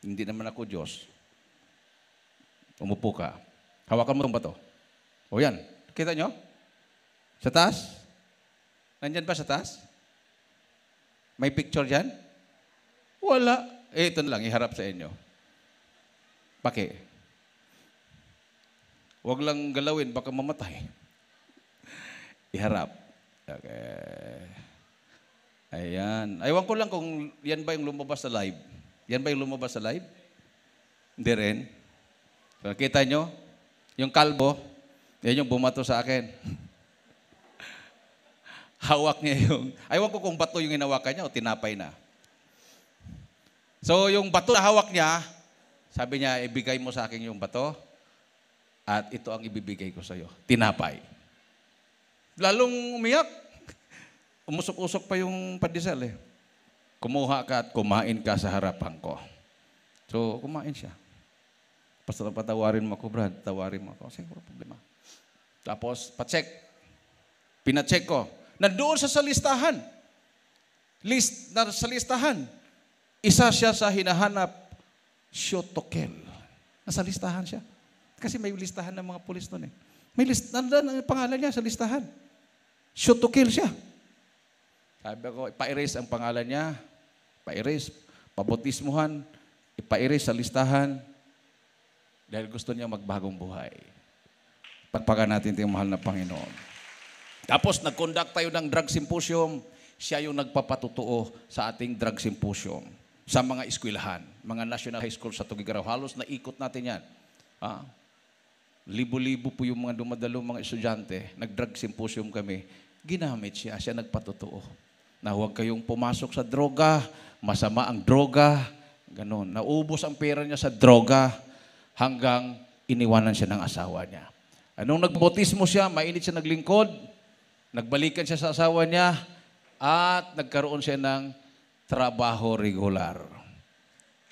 A: Hindi naman ako Diyos. Umupo ka. Hawakan mo tong bato. O yan. Kita nyo? Sa taas? Nandyan ba sa taas? May picture dyan? Wala. Eh, ito na lang. Iharap sa inyo. Paki. Huwag lang galawin. Baka mamatay. Iharap. Okay. Ayan. Aywan ko lang kung yan ba yung lumabas sa live. Yan ba yung lumabas sa live? Hindi rin. So, kita nyo? Yung kalbo, yan yung bumato sa akin. Hawak niya yung, ayaw ko kung bato yung hinawakan niya o tinapay na. So yung bato na hawak niya, sabi niya, ibigay mo sa akin yung bato at ito ang ibibigay ko sa iyo, tinapay. Lalong umiyak. Umusok-usok pa yung pandesal eh. Kumuha ka at kumain ka sa harapan ko. So, kumain siya. Pastor, patawarin mo ako, Brad. Tawarin mo ako. Sige, problema. Tapos, pacheck. Pinacheck ko. Nandoon siya sa salistahan. List, na, sa listahan. Isa siya sa hinahanap, Shotokel. Nasa listahan siya. Kasi may listahan ng mga pulis noon eh. May list, nandun ang pangalan niya sa listahan. Shotokel siya. Sabi ko, ipa-erase ang pangalan niya. pa erase Pabotismuhan. Ipa-erase sa listahan. Dahil gusto niya magbagong buhay. Pagpagan natin ito yung mahal na Panginoon. Tapos nag-conduct tayo ng drug symposium. Siya yung nagpapatutuo sa ating drug symposium sa mga eskwelahan, mga national high school sa Tugigaraw. Halos naikot natin yan. Ah, libo-libo po yung mga dumadalo mga estudyante. Nag-drug symposium kami. Ginamit siya. Siya nagpatutuo. Na huwag kayong pumasok sa droga. Masama ang droga. ganun. Naubos ang pera niya sa droga hanggang iniwanan siya ng asawa niya. Anong nagbotismo siya, mainit siya naglingkod, nagbalikan siya sa asawa niya, at nagkaroon siya ng trabaho regular.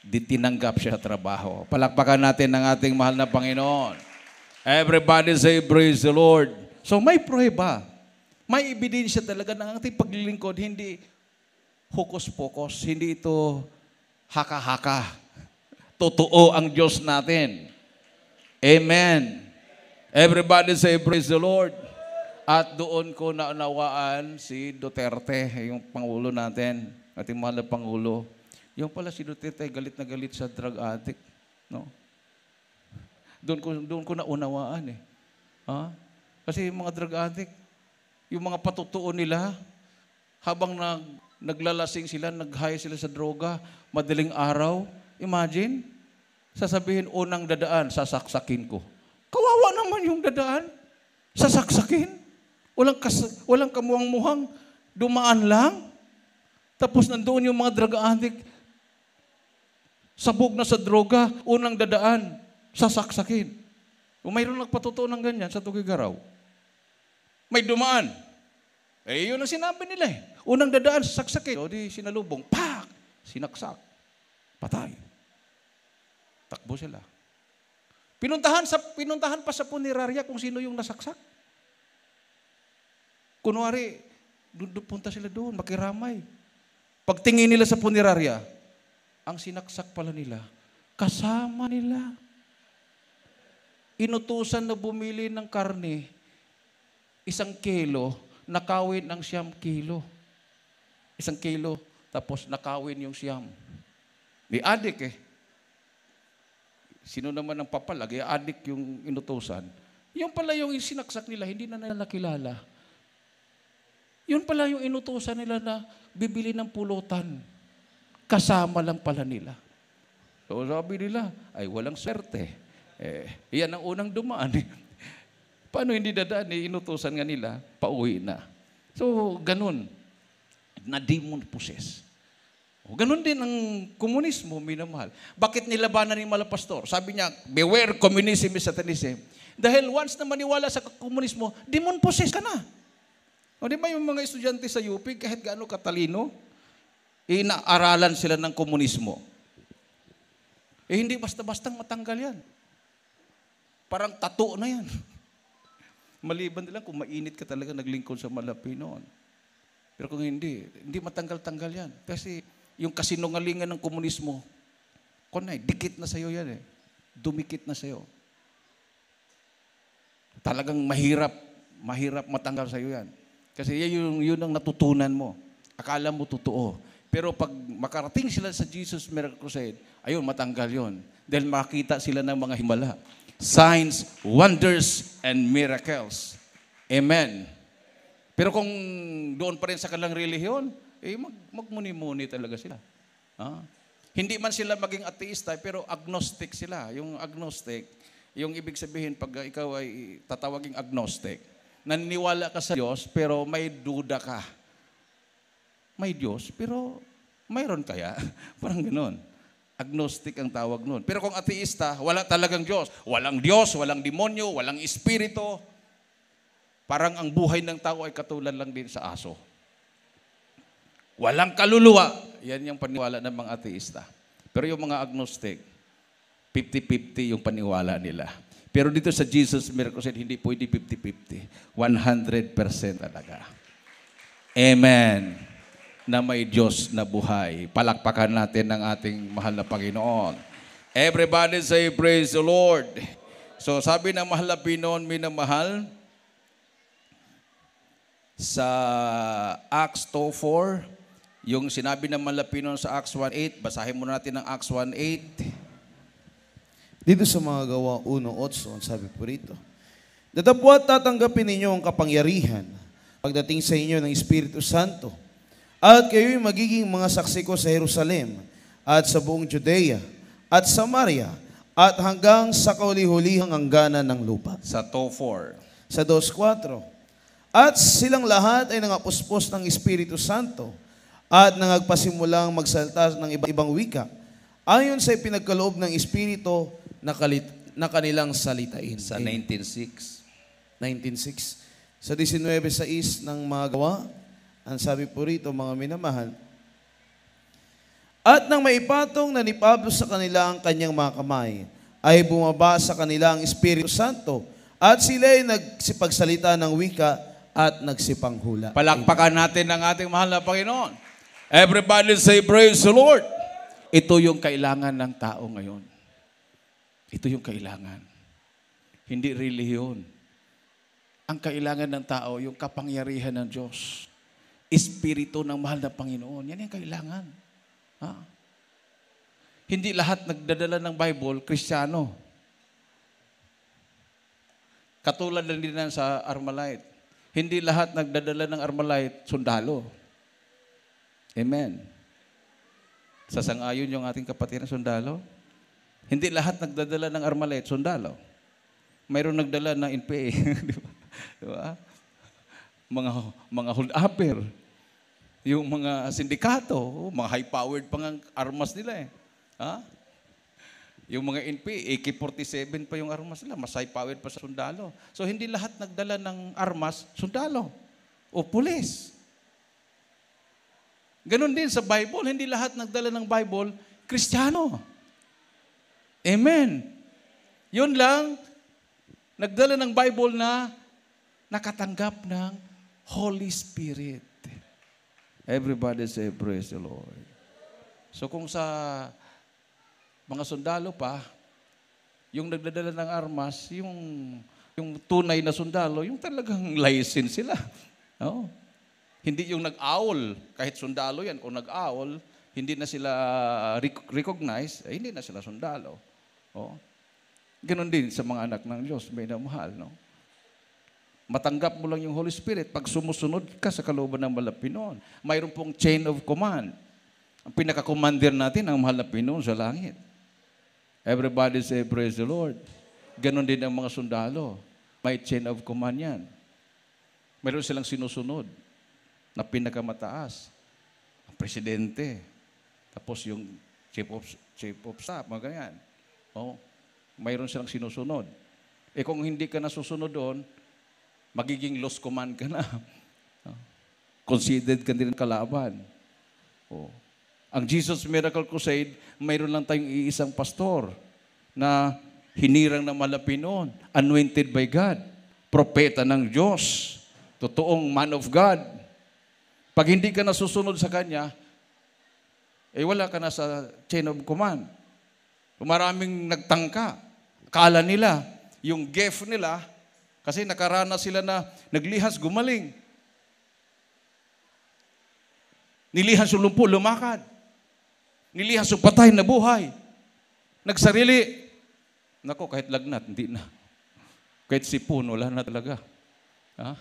A: Di tinanggap siya sa trabaho. Palakpakan natin ang ating mahal na Panginoon. Everybody say, praise the Lord. So may prueba. May ebidensya talaga ng ating paglilingkod. Hindi hokus-pokus. Hindi ito haka-haka. Totoo ang Diyos natin. Amen. Everybody say, praise the Lord. At doon ko naunawaan si Duterte, yung Pangulo natin, ating mahal na Pangulo. Yung pala si Duterte, galit na galit sa drug addict. No? Doon ko, doon ko naunawaan eh. Ha? Kasi yung mga drug addict, yung mga patutuo nila, habang nag, naglalasing sila, naghaya sila sa droga, madaling araw, imagine, sasabihin, unang dadaan, sasaksakin ko naman yung dadaan. Sasaksakin. Walang, kas- walang kamuang-muhang. Dumaan lang. Tapos nandoon yung mga drug addict. Sabog na sa droga. Unang dadaan. Sasaksakin. Kung mayroon nagpatotoo ng ganyan sa Tugigaraw, may dumaan. Eh, yun ang sinabi nila eh. Unang dadaan, sasaksakin. O di sinalubong, pak! Sinaksak. Patay. Takbo sila. Pinuntahan, sa, pinuntahan pa sa punerarya kung sino yung nasaksak. Kunwari, doon punta sila doon, makiramay. Pagtingin nila sa punerarya, ang sinaksak pala nila, kasama nila. Inutusan na bumili ng karne, isang kilo, nakawin ang siyam kilo. Isang kilo, tapos nakawin yung siyam. May adik eh. Sino naman ang papalag? Eh, adik yung inutosan. Yung pala yung sinaksak nila, hindi na nila kilala. Yun pala yung inutosan nila na bibili ng pulutan. Kasama lang pala nila. So sabi nila, ay walang swerte. Eh, yan ang unang dumaan. Paano hindi dadaan? Eh, inutosan nga nila, pauwi na. So, ganun. Na demon possessed. O, oh, ganun din ang komunismo, minamahal. Bakit nilabanan ni Malapastor? Sabi niya, beware communism is satanism. Dahil once na maniwala sa komunismo, demon possess ka na. O di ba yung mga estudyante sa UP, kahit gaano katalino, inaaralan sila ng komunismo. Eh hindi basta-bastang matanggal yan. Parang tato na yan. Maliban nila kung mainit ka talaga naglingkod sa malapinoon. Pero kung hindi, hindi matanggal-tanggal yan. Kasi yung kasinungalingan ng komunismo, kunay, dikit na sa'yo yan eh. Dumikit na sa'yo. Talagang mahirap, mahirap matanggal sa'yo yan. Kasi yan yung, yun ang natutunan mo. Akala mo totoo. Pero pag makarating sila sa Jesus Miracle Crusade, ayun, matanggal yon Dahil makita sila ng mga himala. Signs, wonders, and miracles. Amen. Pero kung doon pa rin sa kanilang relihiyon, eh mag, magmuni-muni talaga sila. Ah? Hindi man sila maging ateista, pero agnostic sila. Yung agnostic, yung ibig sabihin pag ikaw ay tatawaging agnostic, naniniwala ka sa Diyos, pero may duda ka. May Diyos, pero mayroon kaya? Parang ganun. Agnostic ang tawag nun. Pero kung ateista, wala talagang Diyos. Walang Diyos, walang demonyo, walang espiritu. Parang ang buhay ng tao ay katulad lang din sa aso walang kaluluwa. Yan yung paniwala ng mga ateista. Pero yung mga agnostic, 50-50 yung paniwala nila. Pero dito sa Jesus Miracle hindi pwede 50-50. 100% talaga. Amen. Na may Diyos na buhay. Palakpakan natin ng ating mahal na Panginoon. Everybody say praise the Lord. So sabi ng mahal na Pinoon, minamahal, sa Acts 2.4, yung sinabi ng Malapinon sa Acts 1.8, basahin muna natin ang Acts 1.8.
B: Dito sa mga gawa 1.8, sabi po rito, Datapwat tatanggapin ninyo ang kapangyarihan pagdating sa inyo ng Espiritu Santo at kayo'y magiging mga saksi ko sa Jerusalem at sa buong Judea at Samaria at hanggang sa kauli-hulihang hangganan ng lupa. Sa 2.4. Sa 2.4. At silang lahat ay nangapuspos ng Espiritu Santo at nangagpasimulang magsalta ng iba-ibang wika ayon sa ipinagkaloob ng Espiritu na, kalit- na kanilang salitain. Sa 19.6. 19.6. Sa 19.6 ng mga gawa, ang sabi po rito, mga minamahal, at nang maipatong na ni Pablo sa kanila ang kanyang mga kamay, ay bumaba sa kanila ang Espiritu Santo at sila ay nagsipagsalita ng wika at nagsipanghula. Palakpakan natin ang ating mahal na Panginoon. Everybody say, praise the Lord. Ito yung kailangan ng
A: tao ngayon. Ito yung kailangan. Hindi reliyon. Ang kailangan ng tao, yung kapangyarihan ng Diyos. Espiritu ng mahal na Panginoon. Yan yung kailangan. Ha? Hindi lahat nagdadala ng Bible, Kristiyano. Katulad lang din sa Armalite. Hindi lahat nagdadala ng Armalite, sundalo. Amen. Sasangayon yung ating kapatid na sundalo. Hindi lahat nagdadala ng armalet, sundalo. Mayroon nagdala ng NPA. di ba? Di Mga, mga hold-upper. Yung mga sindikato, oh, mga high-powered pang armas nila eh. Ha? Yung mga NP, AK-47 pa yung armas nila, mas high-powered pa sa sundalo. So hindi lahat nagdala ng armas, sundalo o pulis. Ganon din sa Bible, hindi lahat nagdala ng Bible, Kristiyano. Amen. Yun lang, nagdala ng Bible na nakatanggap ng Holy Spirit. Everybody say, praise the Lord. So kung sa mga sundalo pa, yung nagdadala ng armas, yung, yung tunay na sundalo, yung talagang license sila. No? Hindi yung nag-awol, kahit sundalo yan, kung nag-awol, hindi na sila recognize, eh, hindi na sila sundalo. Oh. Ganon din sa mga anak ng Diyos, may namahal, no? Matanggap mo lang yung Holy Spirit pag sumusunod ka sa kalooban ng malapinon. Mayroon pong chain of command. Ang pinaka-commander natin, ang mahal na Pinoon sa langit. Everybody say, praise the Lord. Ganon din ang mga sundalo. May chain of command yan. Mayroon silang sinusunod na pinakamataas. Ang presidente. Tapos yung chief of, chief of staff, mga ganyan. Oh, mayroon silang sinusunod. Eh kung hindi ka nasusunod doon, magiging lost command ka na. Oh. Considered ka din kalaban. Oh. Ang Jesus Miracle Crusade, mayroon lang tayong iisang pastor na hinirang na malapin noon, anointed by God, propeta ng Diyos, totoong man of God, pag hindi ka nasusunod sa Kanya, eh wala ka na sa chain of command. Maraming nagtangka. Kala nila, yung gift nila, kasi nakaranas sila na naglihas, gumaling. Nilihas yung lumpo, lumakad. Nilihas yung patay na buhay. Nagsarili. Nako, kahit lagnat, hindi na. Kahit sipon, wala na talaga. Ha?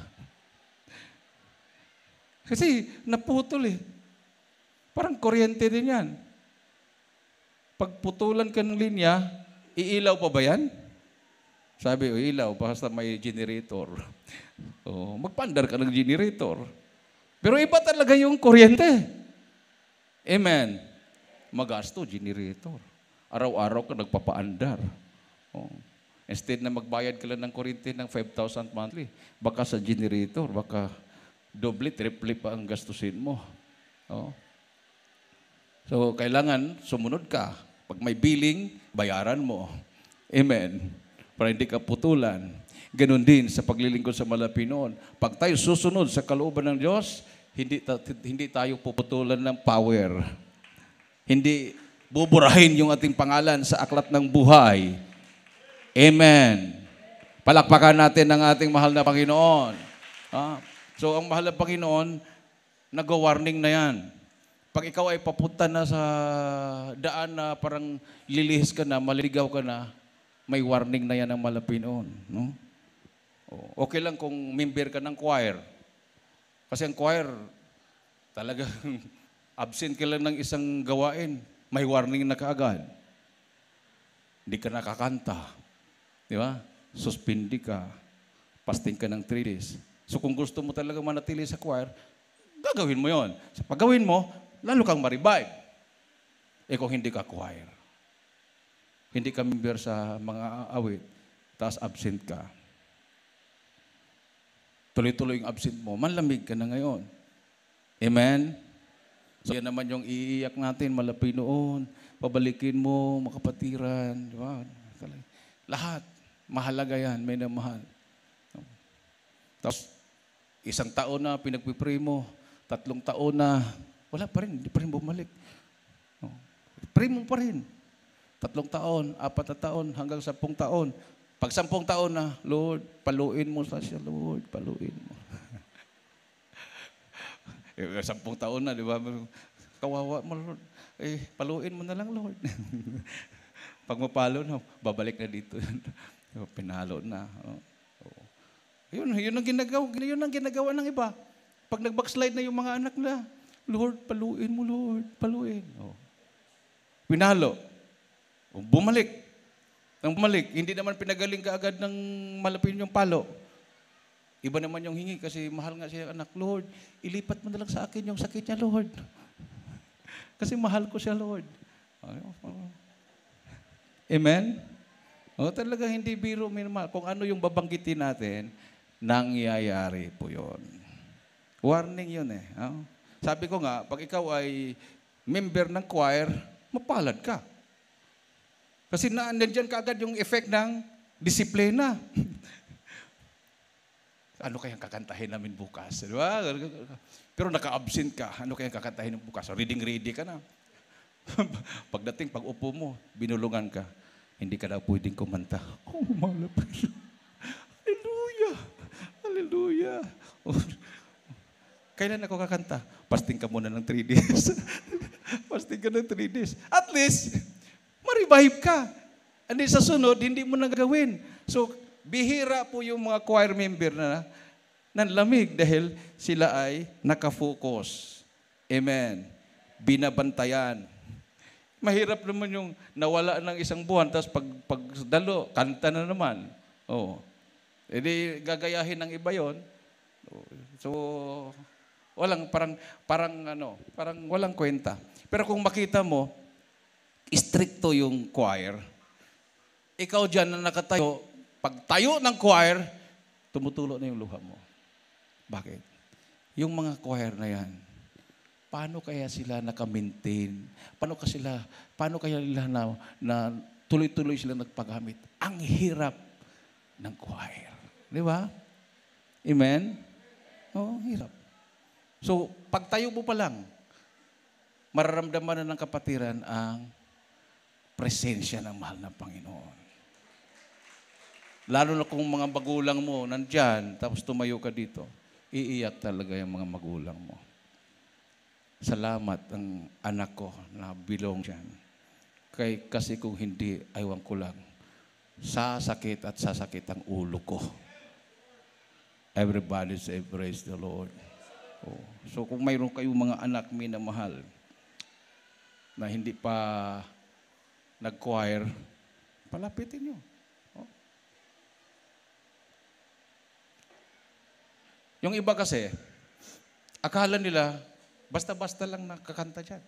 A: Kasi naputol eh. Parang kuryente din yan. Pagputulan ka ng linya, iilaw pa ba yan? Sabi, o oh, ilaw, basta may generator. o, oh, magpandar ka ng generator. Pero iba talaga yung kuryente. Amen. Magasto, generator. Araw-araw ka nagpapaandar. O. Oh, instead na magbayad ka lang ng kuryente ng 5,000 monthly, baka sa generator, baka doble, triple pa ang gastusin mo. Oh. So, kailangan sumunod ka. Pag may billing, bayaran mo. Amen. Para hindi ka putulan. Ganon din sa paglilingkod sa Malapinon. Pag tayo susunod sa kalooban ng Diyos, hindi, ta- hindi tayo puputulan ng power. Hindi buburahin yung ating pangalan sa aklat ng buhay. Amen. Palakpakan natin ang ating mahal na Panginoon. Ah, So ang mahal ng Panginoon, nag-warning na yan. Pag ikaw ay papunta na sa daan na parang lilihis ka na, maligaw ka na, may warning na yan ng Malapinoon. No? Okay lang kung member ka ng choir. Kasi ang choir, talagang absent ka lang ng isang gawain. May warning na kaagad. Hindi ka nakakanta. Di ba? Suspindi ka. Pasting ka ng 3 days. So kung gusto mo talaga manatili sa choir, gagawin mo yon. Sa paggawin mo, lalo kang ma-revive. Eh kung hindi ka choir, hindi ka member sa mga awit, tapos absent ka. Tuloy-tuloy yung absent mo, manlamig ka na ngayon. Amen? So yan naman yung iiyak natin, malapit noon, pabalikin mo, makapatiran, di ba? Lahat. Mahalaga yan, may namahal. Tapos, Isang taon na pinagpipray mo, tatlong taon na, wala pa rin, hindi pa rin bumalik. No. Pray mo pa rin. Tatlong taon, apat na taon, hanggang sampung taon. Pag sampung taon na, Lord, paluin mo sa siya, Lord, paluin mo. eh, sampung taon na, di ba? Kawawa mo, Lord. Eh, paluin mo na lang, Lord. Pag mapalo na, babalik na dito. Pinalo na. Oh. Yun, yun ang ginagawa, yun ang ginagawa ng iba. Pag nag-backslide na yung mga anak na, Lord, paluin mo, Lord, paluin. Oh. Pinalo. Oh, bumalik. Nang bumalik, hindi naman pinagaling ka agad ng malapin yung palo. Iba naman yung hingi kasi mahal nga siya anak, Lord, ilipat mo na lang sa akin yung sakit niya, Lord. kasi mahal ko siya, Lord. Oh, oh. Amen? O, talaga hindi biro, minmal. Kung ano yung babanggitin natin, nangyayari po yon. Warning yun eh. Oh. Sabi ko nga, pag ikaw ay member ng choir, mapalad ka. Kasi na, nandiyan ka yung effect ng disiplina. ano kayang kakantahin namin bukas? Di ba? Pero naka-absent ka. Ano kayang kakantahin ng bukas? Reading ready ka na. Pagdating, pag upo mo, binulungan ka. Hindi ka na pwedeng kumanta. Oh, malapit. Hallelujah. Hallelujah. Kailan ako kakanta? Pasting ka muna ng 3 days. Pasting ka ng 3 days. At least, ma-revive ka. And sa sunod, hindi mo nagawin. So, bihira po yung mga choir member na lamig dahil sila ay nakafocus. Amen. Binabantayan. Mahirap naman yung nawala ng isang buwan, tapos pag, pagdalo, kanta na naman. Oh. Hindi gagayahin ng iba yon. So, walang parang, parang ano, parang walang kwenta. Pero kung makita mo, stricto yung choir. Ikaw dyan na nakatayo, pagtayo ng choir, tumutulo na yung luha mo. Bakit? Yung mga choir na yan, paano kaya sila nakamintain? Paano ka sila, paano kaya nila na, na tuloy-tuloy sila nagpagamit? Ang hirap ng choir. Di ba? Amen? Oh, hirap. So, pagtayo mo pa lang, mararamdaman na ng kapatiran ang presensya ng mahal na Panginoon. Lalo na kung mga magulang mo nandyan, tapos tumayo ka dito, iiyak talaga yung mga magulang mo. Salamat ang anak ko na bilong dyan. Kay, kasi kung hindi, aywan ko lang. Sasakit at sasakit ang ulo ko. Everybody say, praise the Lord. Oh. So kung mayroon kayong mga anak minamahal na hindi pa nag-choir, palapitin nyo. Oh. Yung iba kasi, akala nila, basta-basta lang nakakanta dyan.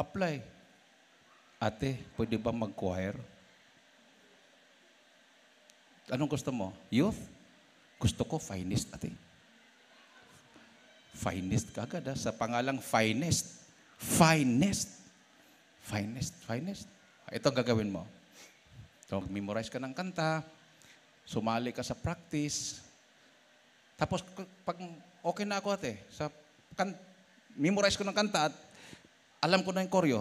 A: Apply. Ate, pwede ba mag-choir? Anong gusto mo? Youth? Gusto ko finest, ate. Finest kagad ha? Ah. Sa pangalang finest. Finest. Finest, finest. Ito ang gagawin mo. So, memorize ka ng kanta, sumali ka sa practice, tapos pag okay na ako ate, sa kan, memorize ko ng kanta at alam ko na yung koryo,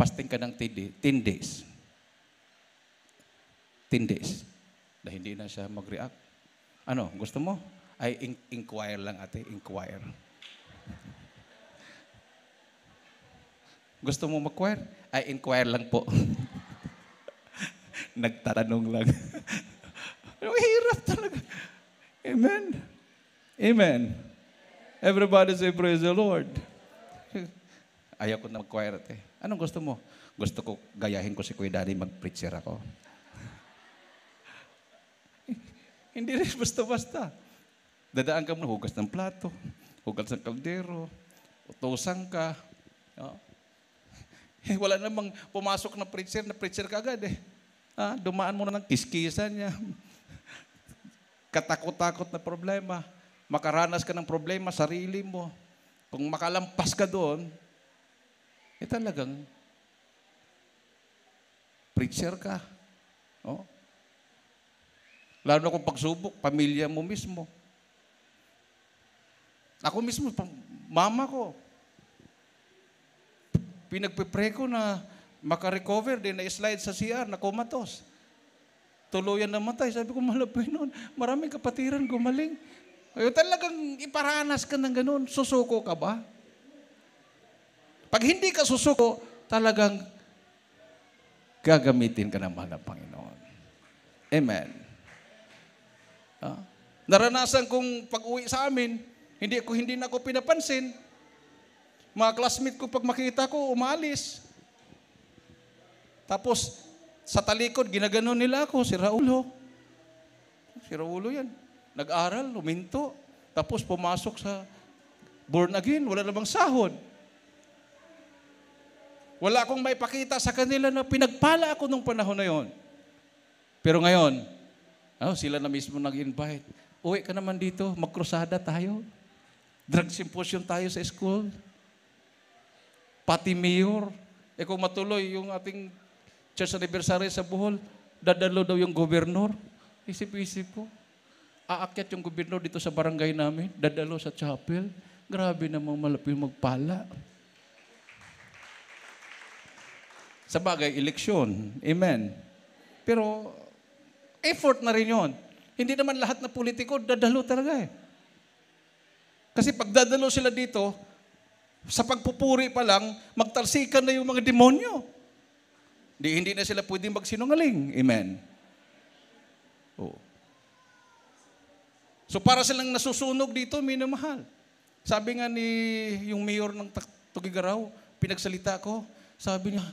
A: fasting ka ng 10 days. 10 days na hindi na siya mag-react. Ano, gusto mo? Ay, in- inquire lang ate, inquire. gusto mo mag-inquire? Ay, inquire lang po. Nagtatanong lang. Hirap talaga. Amen. Amen. Everybody say, praise the Lord. Ayaw ko na mag-choir. ate. Anong gusto mo? Gusto ko, gayahin ko si Kuya Daddy, mag-preacher ako. Hindi rin basta-basta. Dadaan ka muna, hugas ng plato, hugas ng kaldero, utosan ka. Oh. Eh, wala namang pumasok na preacher, na preacher ka agad eh. Ah, dumaan muna ng kiskisan niya. Katakot-takot na problema. Makaranas ka ng problema, sarili mo. Kung makalampas ka doon, eh talagang preacher ka. Oh, Lalo kung pagsubok, pamilya mo mismo. Ako mismo, mama ko, pinagpipray ko na makarecover din, na-slide sa CR, na comatose. Tuluyan namatay. Sabi ko, malapay noon. Maraming kapatiran gumaling. Ay, talagang iparanas ka ng ganun, susuko ka ba? Pag hindi ka susuko, talagang gagamitin ka ng mahal ng Panginoon. Amen. Uh, naranasan kong pag-uwi sa amin, hindi ko hindi na ako pinapansin. Mga classmate ko pag makita ko, umalis. Tapos sa talikod, ginaganon nila ako, si Raulo. Oh. Si Raulo oh, yan. Nag-aral, luminto. Tapos pumasok sa born again, wala namang sahod. Wala akong may pakita sa kanila na pinagpala ako nung panahon na yon. Pero ngayon, Oh, sila na mismo nag-invite. Uwi ka naman dito, magkrusada tayo. Drug symposium tayo sa school. Pati mayor. E kung matuloy yung ating church anniversary sa Bohol, dadalo daw yung governor. Isip-isip ko. Aakyat yung gobernur dito sa barangay namin, dadalo sa chapel. Grabe namang malapit magpala. Sa bagay, eleksyon. Amen. Pero effort na rin yun. Hindi naman lahat na politiko dadalo talaga eh. Kasi pag dadalo sila dito, sa pagpupuri pa lang, magtarsikan na yung mga demonyo. Di, hindi na sila pwedeng magsinungaling. Amen. Oo. So para silang nasusunog dito, minamahal. Sabi nga ni yung mayor ng Tugigaraw, pinagsalita ko, sabi niya,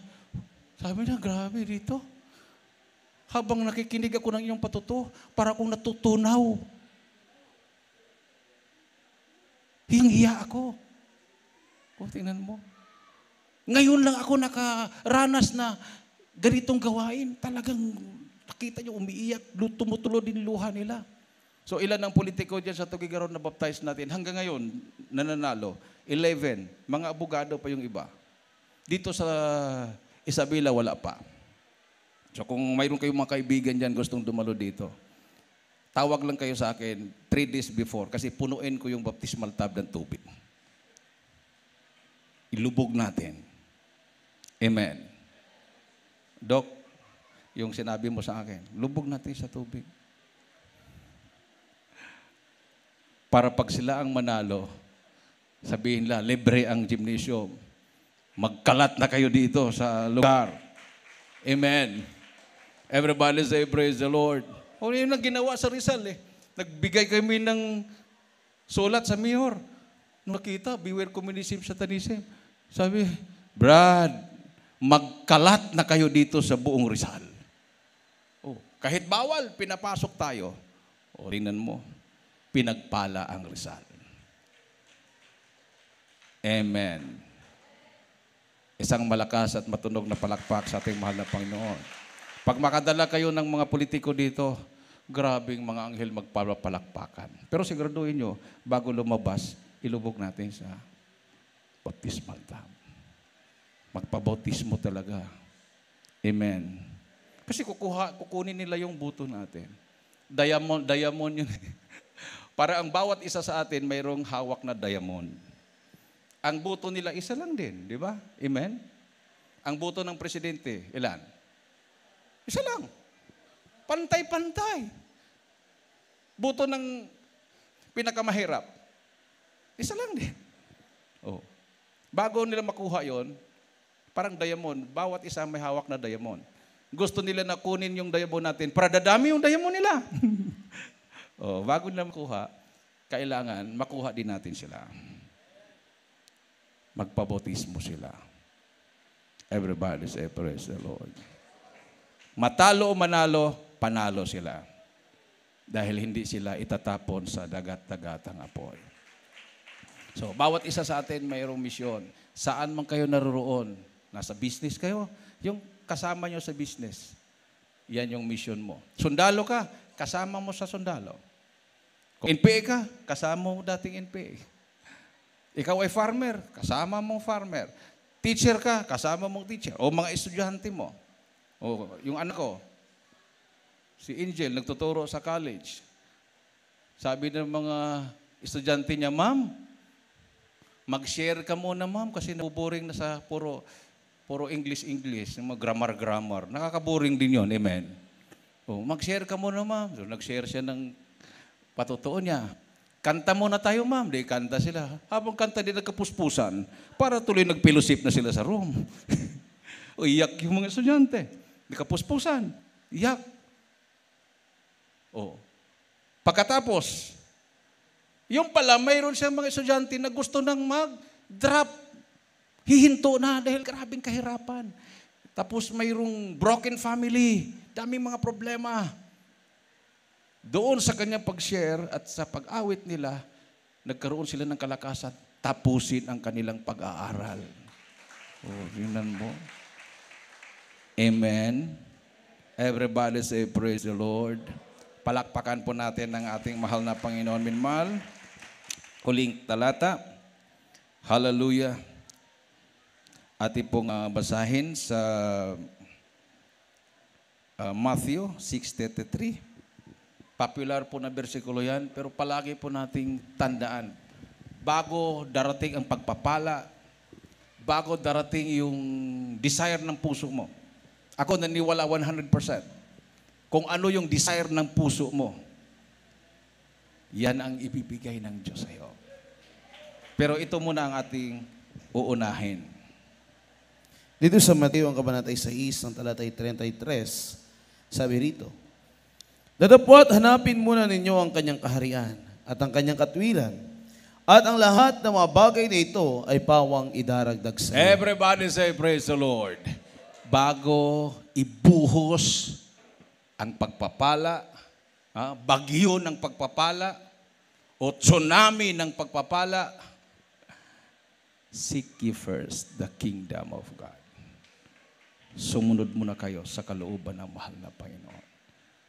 A: sabi niya, grabe dito habang nakikinig ako ng iyong patuto, para akong natutunaw. Hinghiya ako. Kung tingnan mo. Ngayon lang ako nakaranas na ganitong gawain. Talagang nakita niyo, umiiyak, tumutulo din luha nila. So ilan ang politiko dyan sa Tugigaron na baptize natin? Hanggang ngayon, nananalo. 11. Mga abogado pa yung iba. Dito sa Isabela, wala pa. So kung mayroon kayong mga kaibigan dyan, gustong dumalo dito, tawag lang kayo sa akin three days before kasi punuin ko yung baptismal tub ng tubig. Ilubog natin. Amen. Dok, yung sinabi mo sa akin, lubog natin sa tubig. Para pag sila ang manalo, sabihin nila, libre ang gymnasium. Magkalat na kayo dito sa lugar. Amen. Everybody say, praise the Lord. O yun ang ginawa sa Rizal eh. Nagbigay kami ng sulat sa mayor. Nakita, beware communism, satanism. Sabi, Brad, magkalat na kayo dito sa buong Rizal. Oh, kahit bawal, pinapasok tayo. O, tingnan mo, pinagpala ang Rizal. Amen. Isang malakas at matunog na palakpak sa ating mahal na Panginoon. Pag makadala kayo ng mga politiko dito, grabing mga anghel magpapalakpakan. Pero siguraduhin nyo, bago lumabas, ilubog natin sa baptismal dam. Magpabautismo talaga. Amen. Kasi kukuha, kukunin nila yung buto natin. Diamond, diamond yun. Para ang bawat isa sa atin, mayroong hawak na diamond. Ang buto nila, isa lang din, di ba? Amen? Ang buto ng presidente, ilan? Isa lang. Pantay-pantay. Buto ng pinakamahirap. Isa lang din. Oh. Bago nila makuha yon, parang diamond. Bawat isa may hawak na diamond. Gusto nila na kunin yung diamond natin para dadami yung diamond nila. oh, bago nila makuha, kailangan makuha din natin sila. Magpabotismo sila. Everybody say, praise the Lord. Matalo o manalo, panalo sila. Dahil hindi sila itatapon sa dagat-dagatang apoy. So, bawat isa sa atin mayroong misyon. Saan man kayo naroon, nasa business kayo, yung kasama nyo sa business, yan yung misyon mo. Sundalo ka, kasama mo sa sundalo. Kung NPA ka, kasama mo dating NPA. Ikaw ay farmer, kasama mong farmer. Teacher ka, kasama mong teacher. O mga estudyante mo. O, yung anak ko, si Angel, nagtuturo sa college. Sabi ng mga estudyante niya, Ma'am, mag-share ka muna, ma'am, kasi nabuboring na sa puro, puro English-English, mga grammar-grammar. Nakakaboring din yon amen? O, mag-share ka muna, ma'am. So, nag-share siya ng patutuo niya. Kanta muna tayo, ma'am. Di kanta sila. Habang kanta din nagkapuspusan, para tuloy nagpilosip na sila sa room. Uyak yung mga estudyante. May kapuspusan. Iyak. Oh. Pagkatapos, yung pala, mayroon siyang mga estudyante na gusto nang mag-drop. Hihinto na dahil grabing kahirapan. Tapos mayroong broken family. Daming mga problema. Doon sa kanyang pag-share at sa pag-awit nila, nagkaroon sila ng kalakasan. Tapusin ang kanilang pag-aaral. Oh, yun mo. Amen. Everybody say praise the Lord. Palakpakan po natin ang ating mahal na Panginoon Minmal. Kuling talata. Hallelujah. Ating pong uh, basahin sa uh, Matthew 6.33. Popular po na bersikulo yan, pero palagi po nating tandaan. Bago darating ang pagpapala, bago darating yung desire ng puso mo, ako naniwala 100%. Kung ano yung desire ng puso mo, yan ang ibibigay ng Diyos sa iyo.
B: Pero ito muna ang ating uunahin. Dito sa Mateo, ang kabanatay 6, ng talatay 33, sabi rito, Dadapot, hanapin muna ninyo ang kanyang kaharian at ang kanyang katwilan, at ang lahat ng mga bagay na ito ay pawang idaragdag sa iyo.
A: Everybody say, Praise the Lord bago ibuhos ang pagpapala, ah, bagyo ng pagpapala, o tsunami ng pagpapala, seek ye first the kingdom of God. Sumunod muna kayo sa kalooban ng mahal na Panginoon.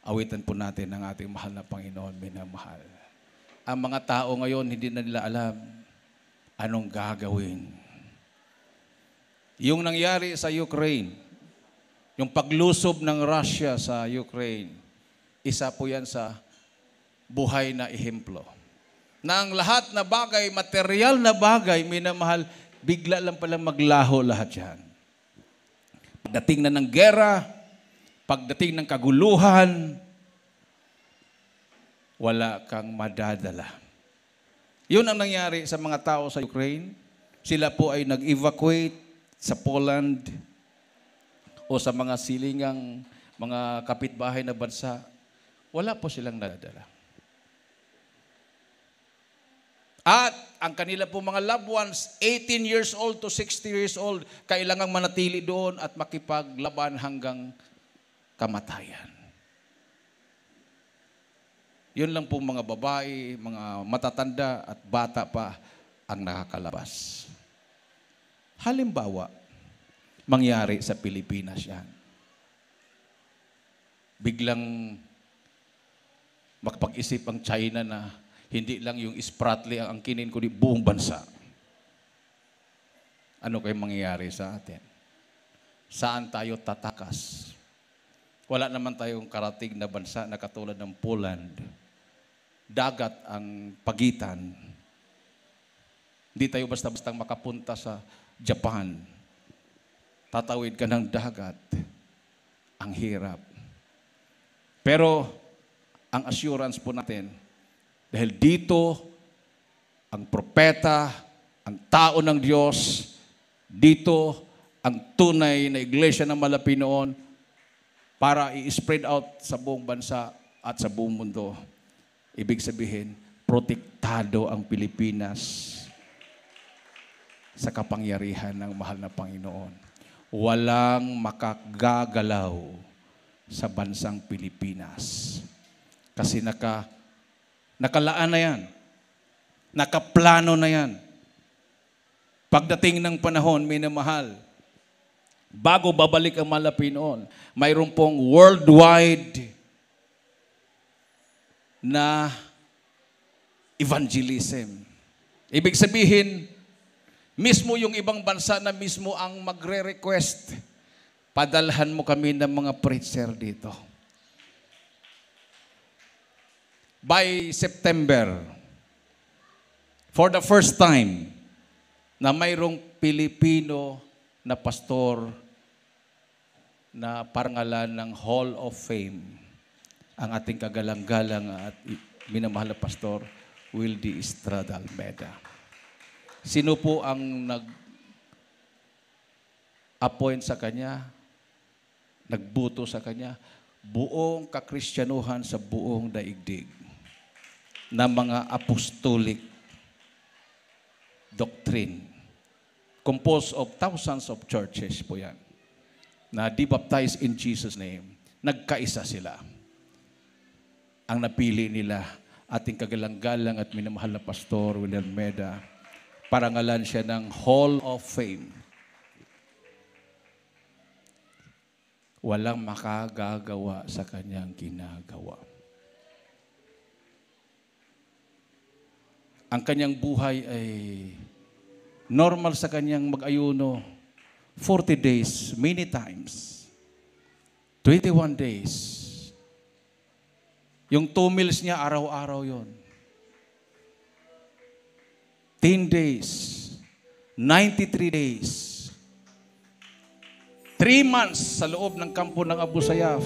A: Awitan po natin ang ating mahal na Panginoon, minamahal. Ang mga tao ngayon, hindi na nila alam anong gagawin. Yung nangyari sa Ukraine, yung paglusob ng Russia sa Ukraine, isa po yan sa buhay na ehemplo. Na ang lahat na bagay, material na bagay, minamahal, bigla lang palang maglaho lahat yan. Pagdating na ng gera, pagdating ng kaguluhan, wala kang madadala. Yun ang nangyari sa mga tao sa Ukraine. Sila po ay nag-evacuate sa Poland, o sa mga silingang mga kapitbahay na bansa, wala po silang nadadala. At ang kanila po mga loved ones, 18 years old to 60 years old, kailangang manatili doon at makipaglaban hanggang kamatayan. Yun lang po mga babae, mga matatanda at bata pa ang nakakalabas. Halimbawa, mangyari sa Pilipinas yan. Biglang magpag isip ang China na hindi lang yung Spratly ang angkinin, kundi buong bansa. Ano kayong mangyayari sa atin? Saan tayo tatakas? Wala naman tayong karating na bansa na katulad ng Poland. Dagat ang pagitan. Hindi tayo basta-basta makapunta sa Japan tatawid ka ng dagat, ang hirap. Pero ang assurance po natin, dahil dito, ang propeta, ang tao ng Diyos, dito, ang tunay na iglesia ng Malapinoon para i-spread out sa buong bansa at sa buong mundo. Ibig sabihin, protektado ang Pilipinas sa kapangyarihan ng mahal na Panginoon walang makagagalaw sa bansang Pilipinas. Kasi naka, nakalaan na yan. Nakaplano na yan. Pagdating ng panahon, minamahal, bago babalik ang malapin mayroon pong worldwide na evangelism. Ibig sabihin, Mismo yung ibang bansa na mismo ang magre-request, padalhan mo kami ng mga preacher dito. By September, for the first time, na mayroong Pilipino na pastor na parangalan ng Hall of Fame, ang ating kagalang-galang at minamahal na pastor, Wildy Estrada Almeda. Sino po ang nag-appoint sa kanya? Nagbuto sa kanya? Buong kakristyanuhan sa buong daigdig na mga apostolic doctrine composed of thousands of churches po yan na debaptized in Jesus' name, nagkaisa sila. Ang napili nila, ating kagalang-galang at minamahal na Pastor William Meda, parangalan siya ng Hall of Fame. Walang makagagawa sa kanyang ginagawa. Ang kanyang buhay ay normal sa kanyang mag-ayuno 40 days, many times. 21 days. Yung 2 meals niya, araw-araw yon 10 days, 93 days, 3 months sa loob ng kampo ng Abu Sayyaf,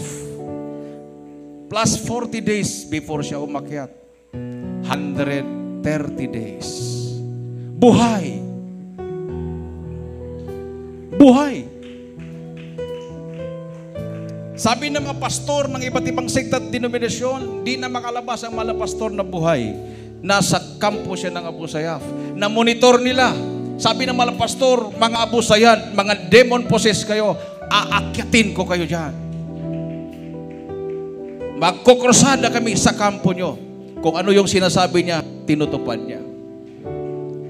A: plus 40 days before siya umakyat, 130 days. Buhay! Buhay! Sabi ng mga pastor ng iba't ibang sekta at denominasyon, di na makalabas ang mga pastor na buhay nasa kampo siya ng Abu Sayyaf. Na-monitor nila. Sabi ng mga pastor, mga Abu Sayyaf, mga demon possessed kayo, aakyatin ko kayo dyan. Magkukrusada kami sa kampo nyo. Kung ano yung sinasabi niya, tinutupad niya.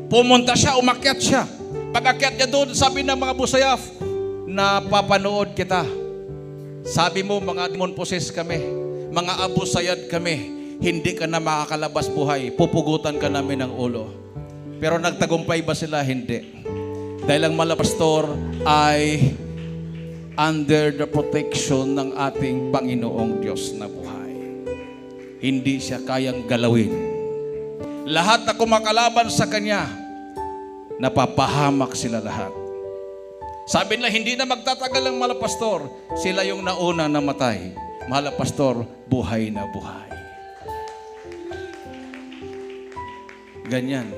A: Pumunta siya, umakyat siya. Pag-akyat niya doon, sabi ng mga Abu Sayyaf, napapanood kita. Sabi mo, mga demon possessed kami. Mga Abu Sayyad kami hindi ka na makakalabas buhay, pupugutan ka namin ng ulo. Pero nagtagumpay ba sila? Hindi. Dahil ang mala pastor ay under the protection ng ating Panginoong Diyos na buhay. Hindi siya kayang galawin. Lahat na kumakalaban sa Kanya, napapahamak sila lahat. Sabi nila, hindi na magtatagal ang mala pastor. Sila yung nauna namatay. pastor, buhay na buhay. Ganyan.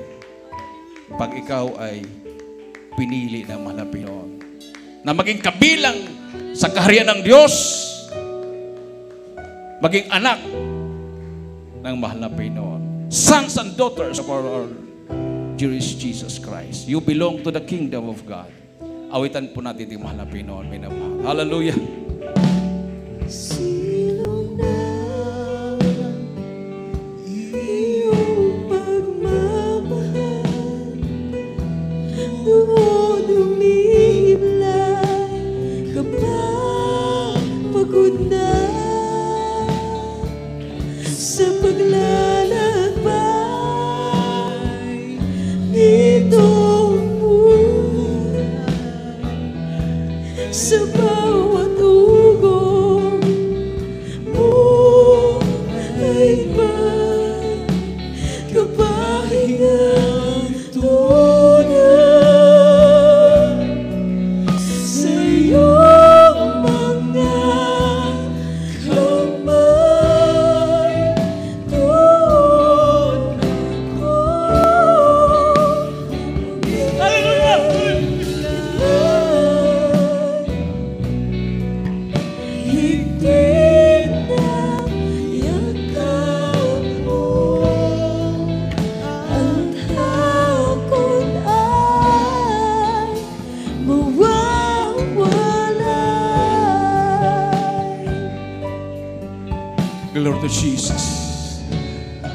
A: Pag ikaw ay pinili ng mga Pinoon. Na maging kabilang sa kaharian ng Diyos. Maging anak ng mahal na Pinoon. Sons and daughters of our Lord Jewish Jesus Christ. You belong to the kingdom of God. Awitan po natin yung mahal na Pinoon, minamahal. Hallelujah.
C: See.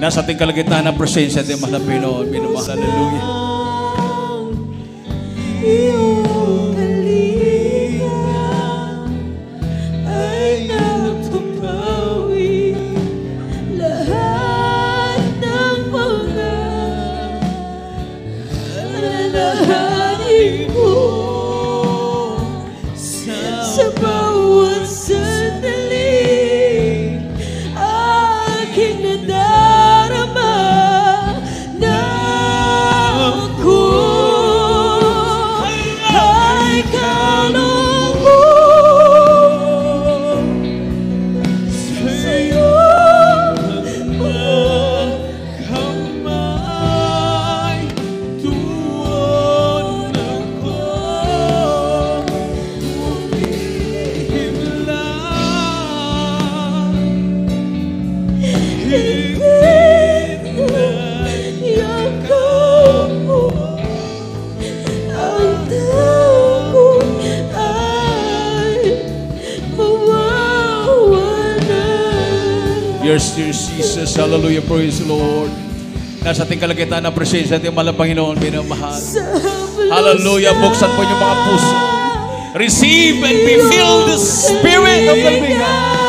A: Nasa ating kalagitnaan ng presensya ng Panginoon. Hallelujah. ating kalagitnaan ng presensya ating malang Panginoon, minamahal. Hallelujah. Buksan po yung mga puso. Receive and be filled the Spirit of the Living God.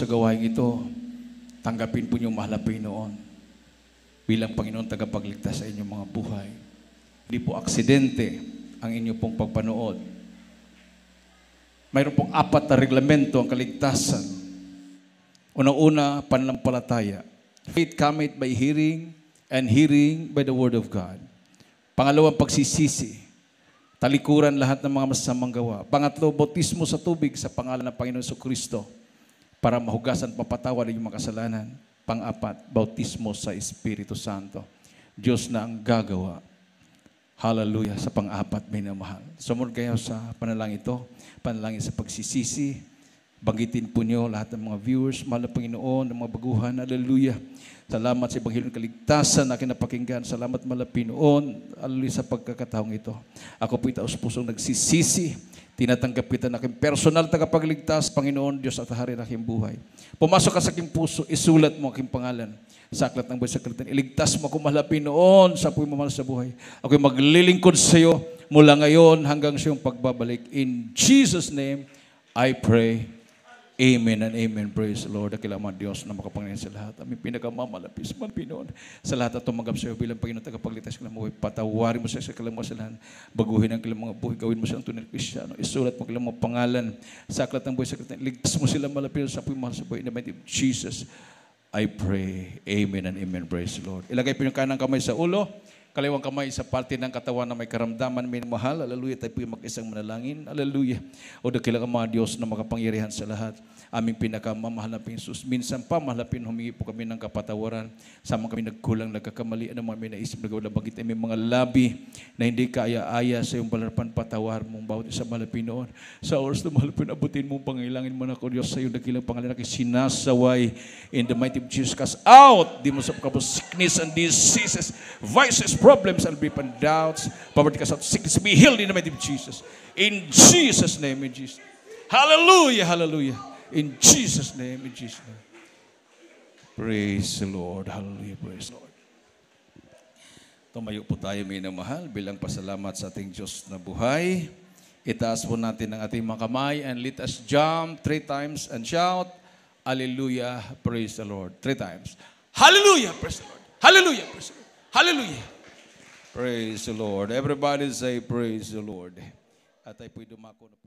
A: sa gawain ito, tanggapin po niyong mahal na Panginoon bilang Panginoon tagapagligtas sa inyong mga buhay. Hindi po aksidente ang inyo pong pagpanood. Mayroon pong apat na reglamento ang kaligtasan. Una-una, panlampalataya. Faith cometh by hearing, and hearing by the word of God. Pangalawang pagsisisi. Talikuran lahat ng mga masamang gawa. Pangatlo, botismo sa tubig sa pangalan ng Panginoon sa Kristo para mahugasan papatawad ang iyong makasalanan. Pang-apat, bautismo sa Espiritu Santo. Diyos na ang gagawa. Hallelujah sa pang-apat, minamahal. Sumunod kayo sa panalangin ito, panalangin sa pagsisisi, Banggitin po niyo lahat ng mga viewers, mahal na Panginoon, ng mga baguhan, hallelujah. Salamat sa Ebanghelyo ng Kaligtasan na kinapakinggan. Salamat mahal na Panginoon, hallelujah sa pagkakataong ito. Ako po itaos pusong nagsisisi. Tinatanggap kita na aking personal tagapagligtas, Panginoon Diyos at Hari ng aking buhay. Pumasok ka sa aking puso, isulat mo aking pangalan sa aklat ng buhay sa Kritan. Iligtas mo ako mahalapin noon sa apoy mamahal sa buhay. Ako'y maglilingkod sa iyo mula ngayon hanggang sa iyong pagbabalik. In Jesus' name, I pray. Amen and amen. Praise the Lord. Nakilaman Diyos na makapangyarihan sa lahat. Aming pinagmamalapis, man, Pinoon. Sa lahat na tumanggap sa iyo bilang Panginoon, tagapaglitas ka lang buhay. Patawarin mo sa isa ka mga salahan. Baguhin ang kailang mga buhay. Gawin mo silang tunay kristyano. Isulat mo kailang mga pangalan. Sa aklat ng buhay, sa aklat ligtas mo sila malapit sa apoy mahal sa buhay. In the mighty of Jesus, I pray. Amen and amen. Praise the Lord. Ilagay po yung kanang kamay sa ulo kaliwang kamay sa parte ng katawan na may karamdaman, minamahal. Hallelujah. Tayo po yung mag-isang manalangin. Hallelujah. O dakilang ang mga Diyos na makapangyarihan sa lahat. Aming pinakamamahal na Pinsus. Minsan pa, mahalapin, humingi po kami ng kapatawaran. Sama kami nagkulang, nagkakamali. Ano mga may nagawa bagit ay may mga labi na hindi kaaya-aya sa iyong balarapan patawar mong bawat isa malapinoon. Sa oras na malapin, abutin mong pangilangin mo na ko Diyos sa iyong dakilang pangalan na sinasaway in the mighty of Jesus cast out. Di mo sa kapos sickness and diseases, vices, problems, and albipan doubts, poverty cast out, sickness be healed in the name of Jesus. In Jesus' name, in Jesus. Hallelujah, hallelujah. In Jesus' name, in Jesus' name. Praise the Lord, hallelujah, praise the Lord. Tumayo po tayo, minamahal, bilang pasalamat sa ating Diyos na buhay. Itaas po natin ang ating mga kamay and let us jump three times and shout, Hallelujah, praise the Lord. Three times. Hallelujah, praise the Lord. Hallelujah, praise the Lord. Hallelujah. Praise the Lord. Everybody say, Praise the Lord. At ay